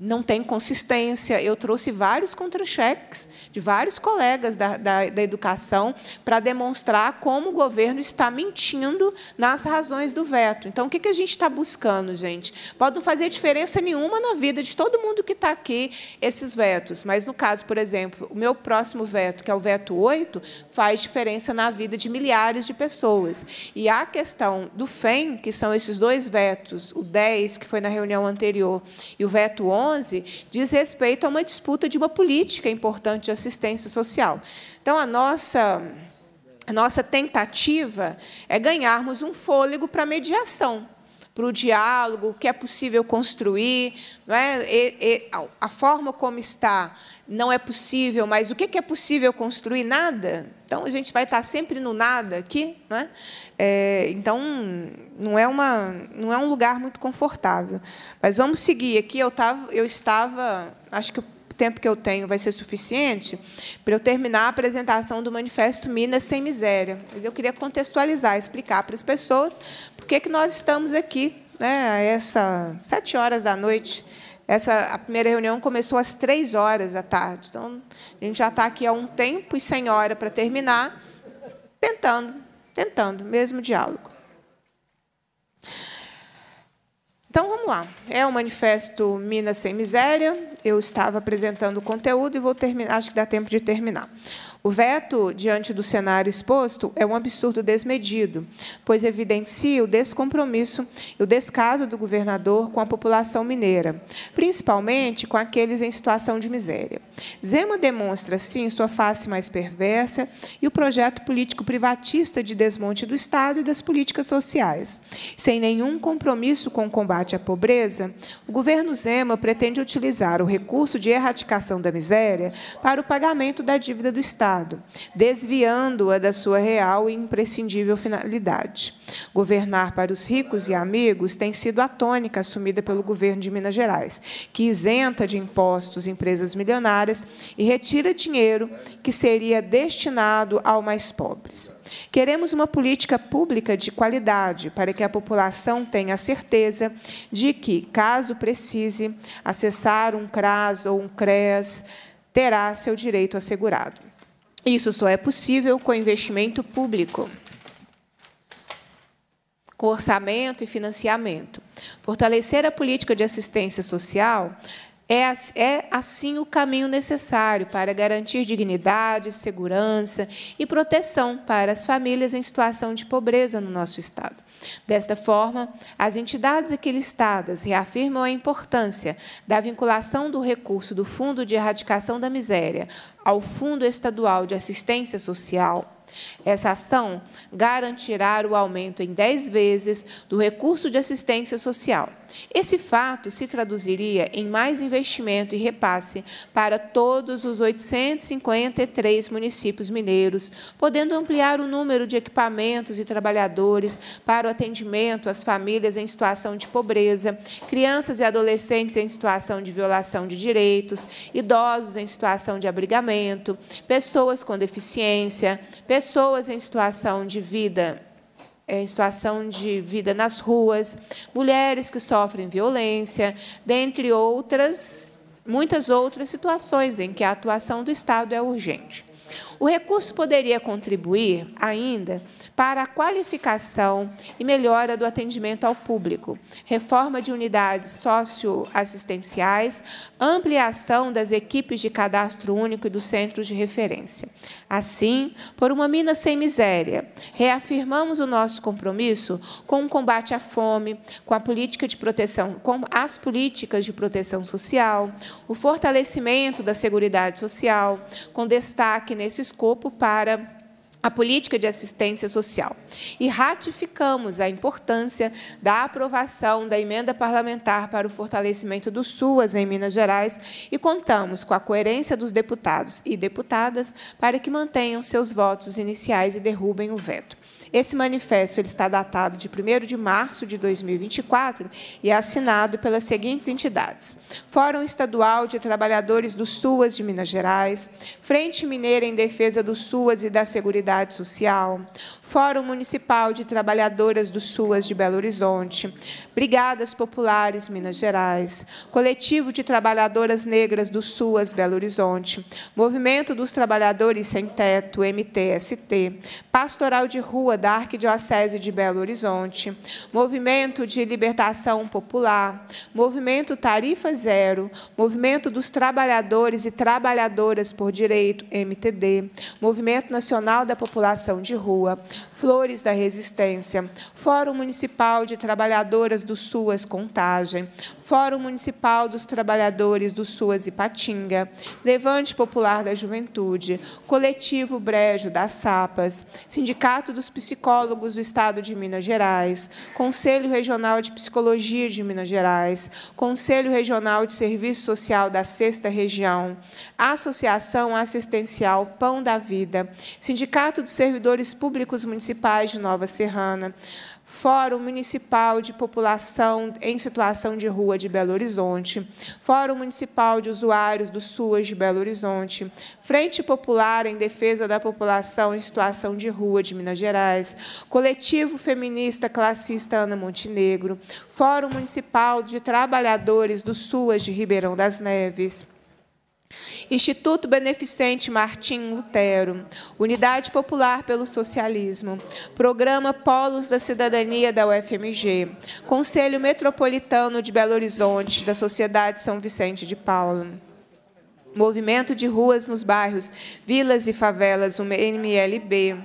não tem consistência. Eu trouxe vários contra-cheques de vários colegas da, da, da educação para demonstrar como o governo está mentindo nas razões do veto. Então, o que, que a gente está buscando, gente? Pode não fazer diferença nenhuma na vida de todo mundo que está aqui esses vetos, mas, no caso, por exemplo, o meu próximo veto, que é o veto 8, faz diferença na vida de milhares de pessoas. E a questão do FEM, que são esses dois vetos, o 10, que foi na reunião anterior, e o veto 11, 11 diz respeito a uma disputa de uma política importante de assistência social. Então, a nossa. A nossa tentativa é ganharmos um fôlego para mediação, para o diálogo, o que é possível construir, não é? E, e, a forma como está não é possível, mas o que é possível construir? Nada. Então a gente vai estar sempre no nada aqui, não é? é então não é uma, não é um lugar muito confortável. Mas vamos seguir aqui. Eu, tava, eu estava, acho que tempo que eu tenho vai ser suficiente para eu terminar a apresentação do Manifesto Minas Sem Miséria. Mas eu queria contextualizar, explicar para as pessoas por que, que nós estamos aqui, né, essa sete horas da noite. Essa, a primeira reunião começou às três horas da tarde. Então, a gente já está aqui há um tempo e sem hora para terminar, tentando, tentando, mesmo diálogo. Então vamos lá. É o manifesto Minas sem Miséria. Eu estava apresentando o conteúdo e vou terminar, acho que dá tempo de terminar. O veto diante do cenário exposto é um absurdo desmedido, pois evidencia o descompromisso e o descaso do governador com a população mineira, principalmente com aqueles em situação de miséria. Zema demonstra, sim, sua face mais perversa e o projeto político privatista de desmonte do Estado e das políticas sociais. Sem nenhum compromisso com o combate à pobreza, o governo Zema pretende utilizar o recurso de erradicação da miséria para o pagamento da dívida do Estado desviando-a da sua real e imprescindível finalidade. Governar para os ricos e amigos tem sido a tônica assumida pelo governo de Minas Gerais, que isenta de impostos empresas milionárias e retira dinheiro que seria destinado ao mais pobres. Queremos uma política pública de qualidade para que a população tenha certeza de que, caso precise acessar um CRAS ou um Cres, terá seu direito assegurado. Isso só é possível com investimento público, com orçamento e financiamento. Fortalecer a política de assistência social é, é, assim o caminho necessário para garantir dignidade, segurança e proteção para as famílias em situação de pobreza no nosso Estado. Desta forma, as entidades aqui listadas reafirmam a importância da vinculação do recurso do Fundo de Erradicação da Miséria ao Fundo Estadual de Assistência Social. Essa ação garantirá o aumento em 10 vezes do recurso de assistência social esse fato se traduziria em mais investimento e repasse para todos os 853 municípios mineiros, podendo ampliar o número de equipamentos e trabalhadores para o atendimento às famílias em situação de pobreza, crianças e adolescentes em situação de violação de direitos, idosos em situação de abrigamento, pessoas com deficiência, pessoas em situação de vida em é, situação de vida nas ruas, mulheres que sofrem violência, dentre outras, muitas outras situações em que a atuação do Estado é urgente. O recurso poderia contribuir ainda para a qualificação e melhora do atendimento ao público, reforma de unidades socioassistenciais, ampliação das equipes de cadastro único e dos centros de referência. Assim, por uma mina sem miséria, reafirmamos o nosso compromisso com o combate à fome, com a política de proteção, com as políticas de proteção social, o fortalecimento da segurança social, com destaque nesses escopo para a política de assistência social e ratificamos a importância da aprovação da emenda parlamentar para o fortalecimento do SUAS em Minas Gerais e contamos com a coerência dos deputados e deputadas para que mantenham seus votos iniciais e derrubem o veto. Esse manifesto ele está datado de 1 de março de 2024 e é assinado pelas seguintes entidades: Fórum Estadual de Trabalhadores do SUAS de Minas Gerais, Frente Mineira em Defesa do SUAS e da Seguridade desigualdade social, Fórum Municipal de Trabalhadoras do SUAS de Belo Horizonte, Brigadas Populares Minas Gerais, Coletivo de Trabalhadoras Negras do SUAS Belo Horizonte, Movimento dos Trabalhadores Sem Teto, MTST, Pastoral de Rua da Arquidiocese de Belo Horizonte, Movimento de Libertação Popular, Movimento Tarifa Zero, Movimento dos Trabalhadores e Trabalhadoras por Direito, MTD, Movimento Nacional da População de Rua, Flores da Resistência, Fórum Municipal de Trabalhadoras do Suas Contagem, Fórum Municipal dos Trabalhadores do Suas Ipatinga, Levante Popular da Juventude, Coletivo Brejo das Sapas, Sindicato dos Psicólogos do Estado de Minas Gerais, Conselho Regional de Psicologia de Minas Gerais, Conselho Regional de Serviço Social da Sexta Região, Associação Assistencial Pão da Vida, Sindicato dos Servidores Públicos Municipais de Nova Serrana, Fórum Municipal de População em Situação de Rua de Belo Horizonte, Fórum Municipal de Usuários do SUAS de Belo Horizonte, Frente Popular em Defesa da População em Situação de Rua de Minas Gerais, Coletivo Feminista Classista Ana Montenegro, Fórum Municipal de Trabalhadores do SUAS de Ribeirão das Neves, Instituto Beneficente Martim Lutero, Unidade Popular pelo Socialismo, Programa Polos da Cidadania da UFMG, Conselho Metropolitano de Belo Horizonte, da Sociedade São Vicente de Paulo. Movimento de Ruas nos Bairros, Vilas e Favelas, o MLB,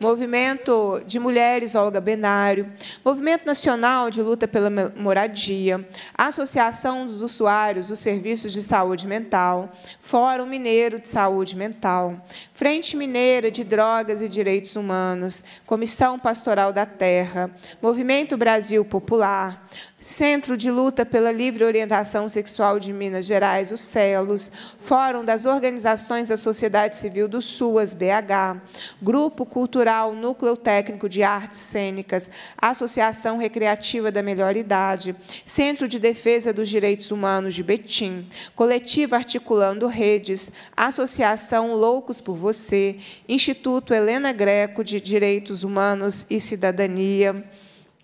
Movimento de Mulheres Olga Benário, Movimento Nacional de Luta pela Moradia, Associação dos Usuários dos Serviços de Saúde Mental, Fórum Mineiro de Saúde Mental, Frente Mineira de Drogas e Direitos Humanos, Comissão Pastoral da Terra, Movimento Brasil Popular, Centro de Luta pela Livre Orientação Sexual de Minas Gerais, o CELOS, Fórum das Organizações da Sociedade Civil do SUAS, BH, Grupo Cultural Núcleo Técnico de Artes Cênicas, Associação Recreativa da Melhor Idade, Centro de Defesa dos Direitos Humanos de Betim, Coletivo Articulando Redes, Associação Loucos por Você, Instituto Helena Greco de Direitos Humanos e Cidadania.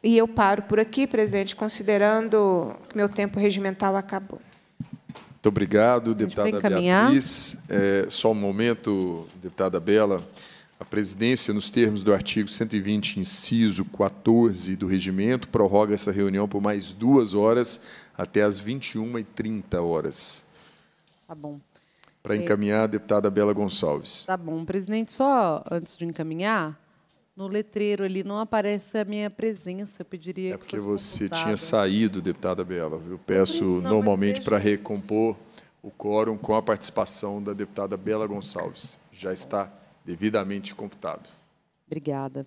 E eu paro por aqui, presidente, considerando que meu tempo regimental acabou. Muito obrigado, deputada Beatriz. É, só um momento, deputada Bela. A presidência, nos termos do artigo 120, inciso 14 do regimento, prorroga essa reunião por mais duas horas até às 21h30 horas. Tá bom. Para é. encaminhar, a deputada Bela Gonçalves. Tá bom. Presidente, só antes de encaminhar, no letreiro ali não aparece a minha presença. Eu pediria é porque que você tinha saído, deputada Bela. Eu peço não, normalmente para recompor o quórum com a participação da deputada Bela Gonçalves. Já está devidamente computado. Obrigada.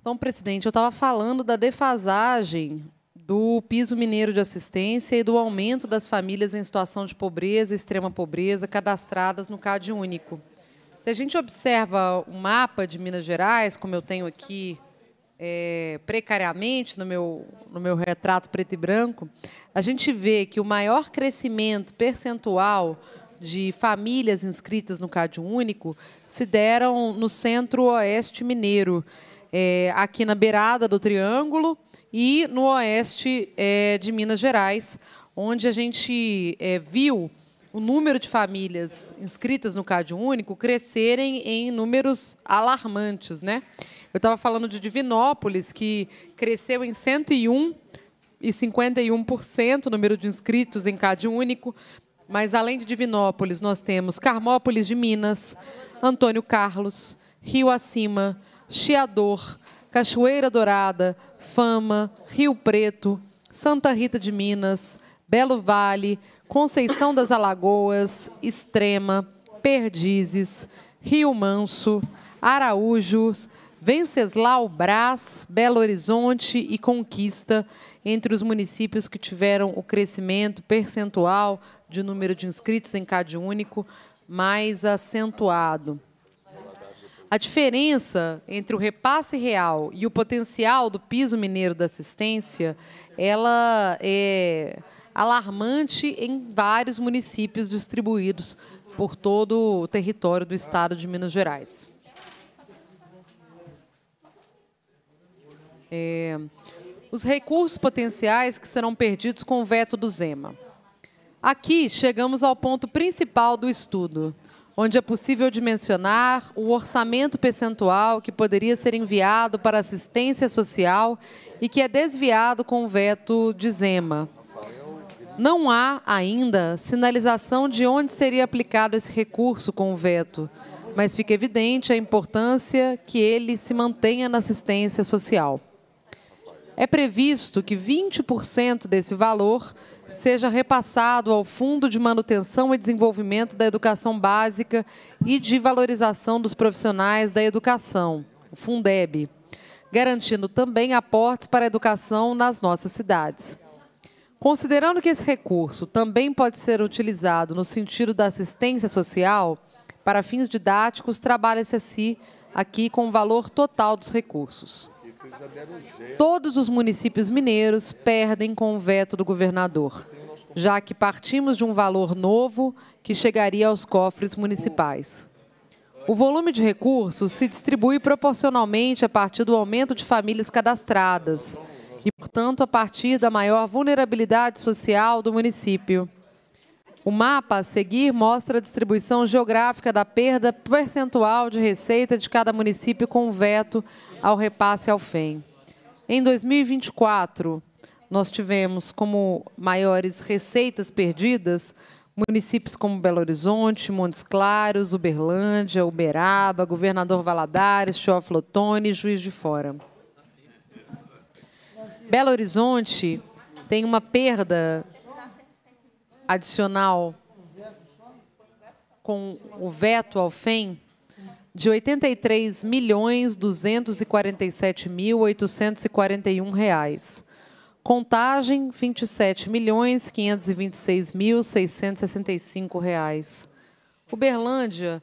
Então, presidente, eu estava falando da defasagem do piso mineiro de assistência e do aumento das famílias em situação de pobreza e extrema pobreza cadastradas no CAD único. Se a gente observa um mapa de Minas Gerais, como eu tenho aqui é, precariamente no meu, no meu retrato preto e branco, a gente vê que o maior crescimento percentual de famílias inscritas no Cade Único se deram no centro-oeste mineiro, é, aqui na beirada do Triângulo e no oeste é, de Minas Gerais, onde a gente é, viu o número de famílias inscritas no Cade Único crescerem em números alarmantes, né? Eu estava falando de Divinópolis, que cresceu em 101 e 51% o número de inscritos em Cade Único, mas além de Divinópolis, nós temos Carmópolis de Minas, Antônio Carlos, Rio Acima, Chiador, Cachoeira Dourada, Fama, Rio Preto, Santa Rita de Minas, Belo Vale, Conceição das Alagoas, Extrema, Perdizes, Rio Manso, Araújo, Venceslau Brás, Belo Horizonte e Conquista, entre os municípios que tiveram o crescimento percentual de número de inscritos em Cade único mais acentuado. A diferença entre o repasse real e o potencial do piso mineiro da assistência, ela é alarmante em vários municípios distribuídos por todo o território do estado de Minas Gerais. É, os recursos potenciais que serão perdidos com o veto do Zema. Aqui chegamos ao ponto principal do estudo, onde é possível dimensionar o orçamento percentual que poderia ser enviado para assistência social e que é desviado com o veto de Zema. Não há ainda sinalização de onde seria aplicado esse recurso com o veto, mas fica evidente a importância que ele se mantenha na assistência social. É previsto que 20% desse valor seja repassado ao Fundo de Manutenção e Desenvolvimento da Educação Básica e de Valorização dos Profissionais da Educação, o Fundeb, garantindo também aportes para a educação nas nossas cidades. Considerando que esse recurso também pode ser utilizado no sentido da assistência social, para fins didáticos, trabalha-se aqui com o valor total dos recursos. Todos os municípios mineiros perdem com o veto do governador, já que partimos de um valor novo que chegaria aos cofres municipais. O volume de recursos se distribui proporcionalmente a partir do aumento de famílias cadastradas, e, portanto, a partir da maior vulnerabilidade social do município. O mapa a seguir mostra a distribuição geográfica da perda percentual de receita de cada município com veto ao repasse ao FEM. Em 2024, nós tivemos como maiores receitas perdidas municípios como Belo Horizonte, Montes Claros, Uberlândia, Uberaba, Governador Valadares, Teófilo Tone e Juiz de Fora. Belo Horizonte tem uma perda adicional com o veto ao FEM de R$ 83.247.841. Contagem, R$ 27.526.665. Uberlândia,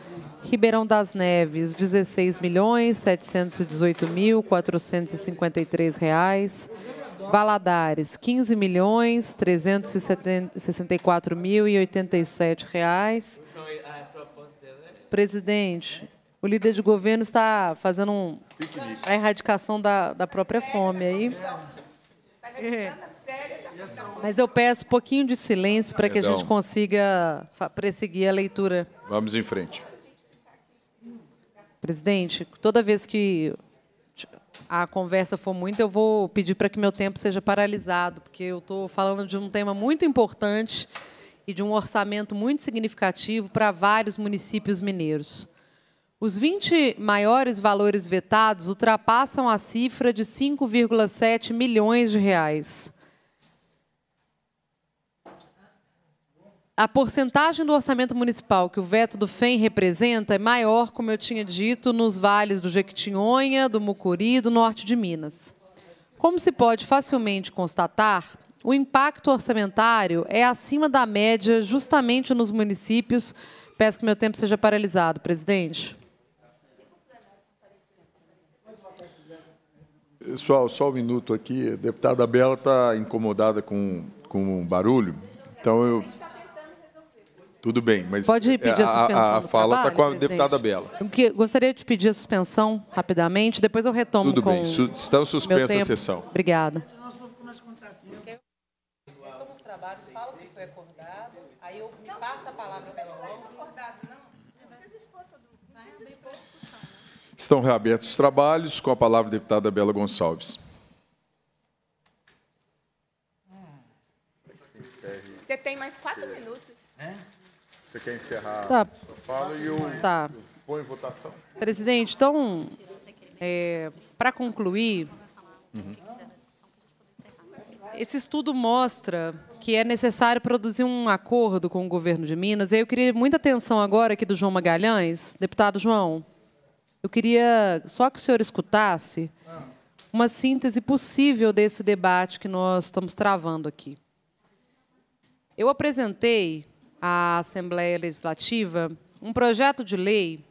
Ribeirão das Neves, R$ 16.718.453. reais. Valadares, R$ 15.364.087. reais. Presidente, o líder de governo está fazendo um, a erradicação da, da própria fome aí. Mas eu peço um pouquinho de silêncio para que a gente consiga prosseguir a leitura. Vamos em frente. Presidente, toda vez que a conversa for muito, eu vou pedir para que meu tempo seja paralisado, porque eu estou falando de um tema muito importante e de um orçamento muito significativo para vários municípios mineiros. Os 20 maiores valores vetados ultrapassam a cifra de 5,7 milhões de reais. A porcentagem do orçamento municipal que o veto do FEM representa é maior, como eu tinha dito, nos vales do Jequitinhonha, do Mucuri e do norte de Minas. Como se pode facilmente constatar, o impacto orçamentário é acima da média justamente nos municípios. Peço que meu tempo seja paralisado, presidente. Pessoal, só um minuto aqui. A deputada Bela está incomodada com, com barulho. Então, eu tudo bem, mas Pode é, pedir a suspensão a, a fala está com a presidente. deputada Bela. Que, gostaria de pedir a suspensão rapidamente, depois eu retomo Tudo bem, Su estão suspensa a sessão. Obrigada. Estão reabertos os trabalhos. Com a palavra, a deputada Bela Gonçalves. Você tem mais quatro minutos. É? Você quer encerrar tá. a fala e eu, tá. eu em votação? Presidente, então, é, para concluir, uhum. esse estudo mostra que é necessário produzir um acordo com o governo de Minas. eu queria muita atenção agora aqui do João Magalhães. Deputado João, eu queria só que o senhor escutasse uma síntese possível desse debate que nós estamos travando aqui. Eu apresentei à Assembleia Legislativa um projeto de lei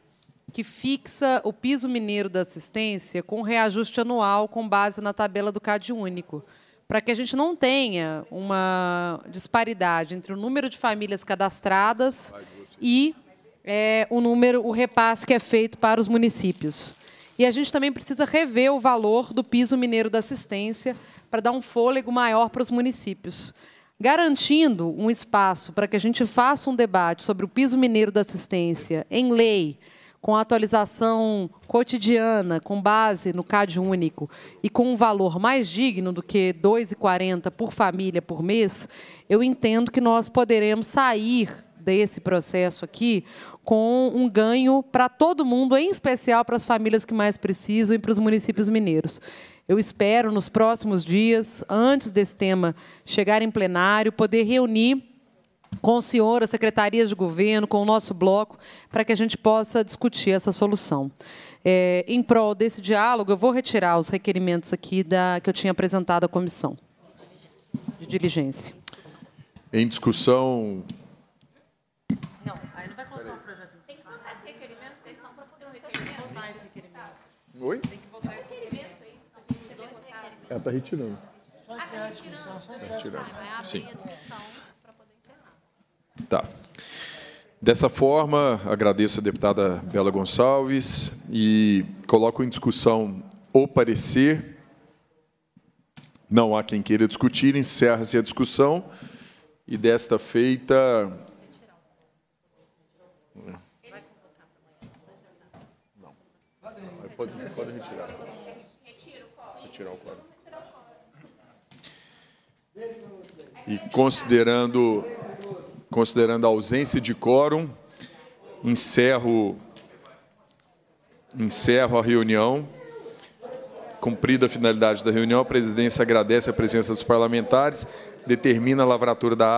que fixa o piso mineiro da assistência com reajuste anual com base na tabela do CAD único, para que a gente não tenha uma disparidade entre o número de famílias cadastradas e é, o número, o repasse que é feito para os municípios. E a gente também precisa rever o valor do piso mineiro da assistência para dar um fôlego maior para os municípios garantindo um espaço para que a gente faça um debate sobre o piso mineiro da assistência em lei, com atualização cotidiana, com base no CAD único e com um valor mais digno do que R$ 2,40 por família por mês, eu entendo que nós poderemos sair desse processo aqui com um ganho para todo mundo, em especial para as famílias que mais precisam e para os municípios mineiros. Eu espero, nos próximos dias, antes desse tema chegar em plenário, poder reunir com o senhor, as secretarias de governo, com o nosso bloco, para que a gente possa discutir essa solução. É, em prol desse diálogo, eu vou retirar os requerimentos aqui da, que eu tinha apresentado à comissão de diligência. Em discussão. Não, aí não vai contar o projeto. Tem que contar requerimento, senão para poder um requerimento. esse requerimento. Oi? Ela é, está retirando. Tá Só encerrar Sim. Tá. Dessa forma, agradeço a deputada Bela Gonçalves e coloco em discussão o parecer. Não há quem queira discutir, encerra-se a discussão e desta feita. Não. Pode, pode retirar. E considerando, considerando a ausência de quórum, encerro, encerro a reunião. Cumprida a finalidade da reunião, a presidência agradece a presença dos parlamentares, determina a lavratura da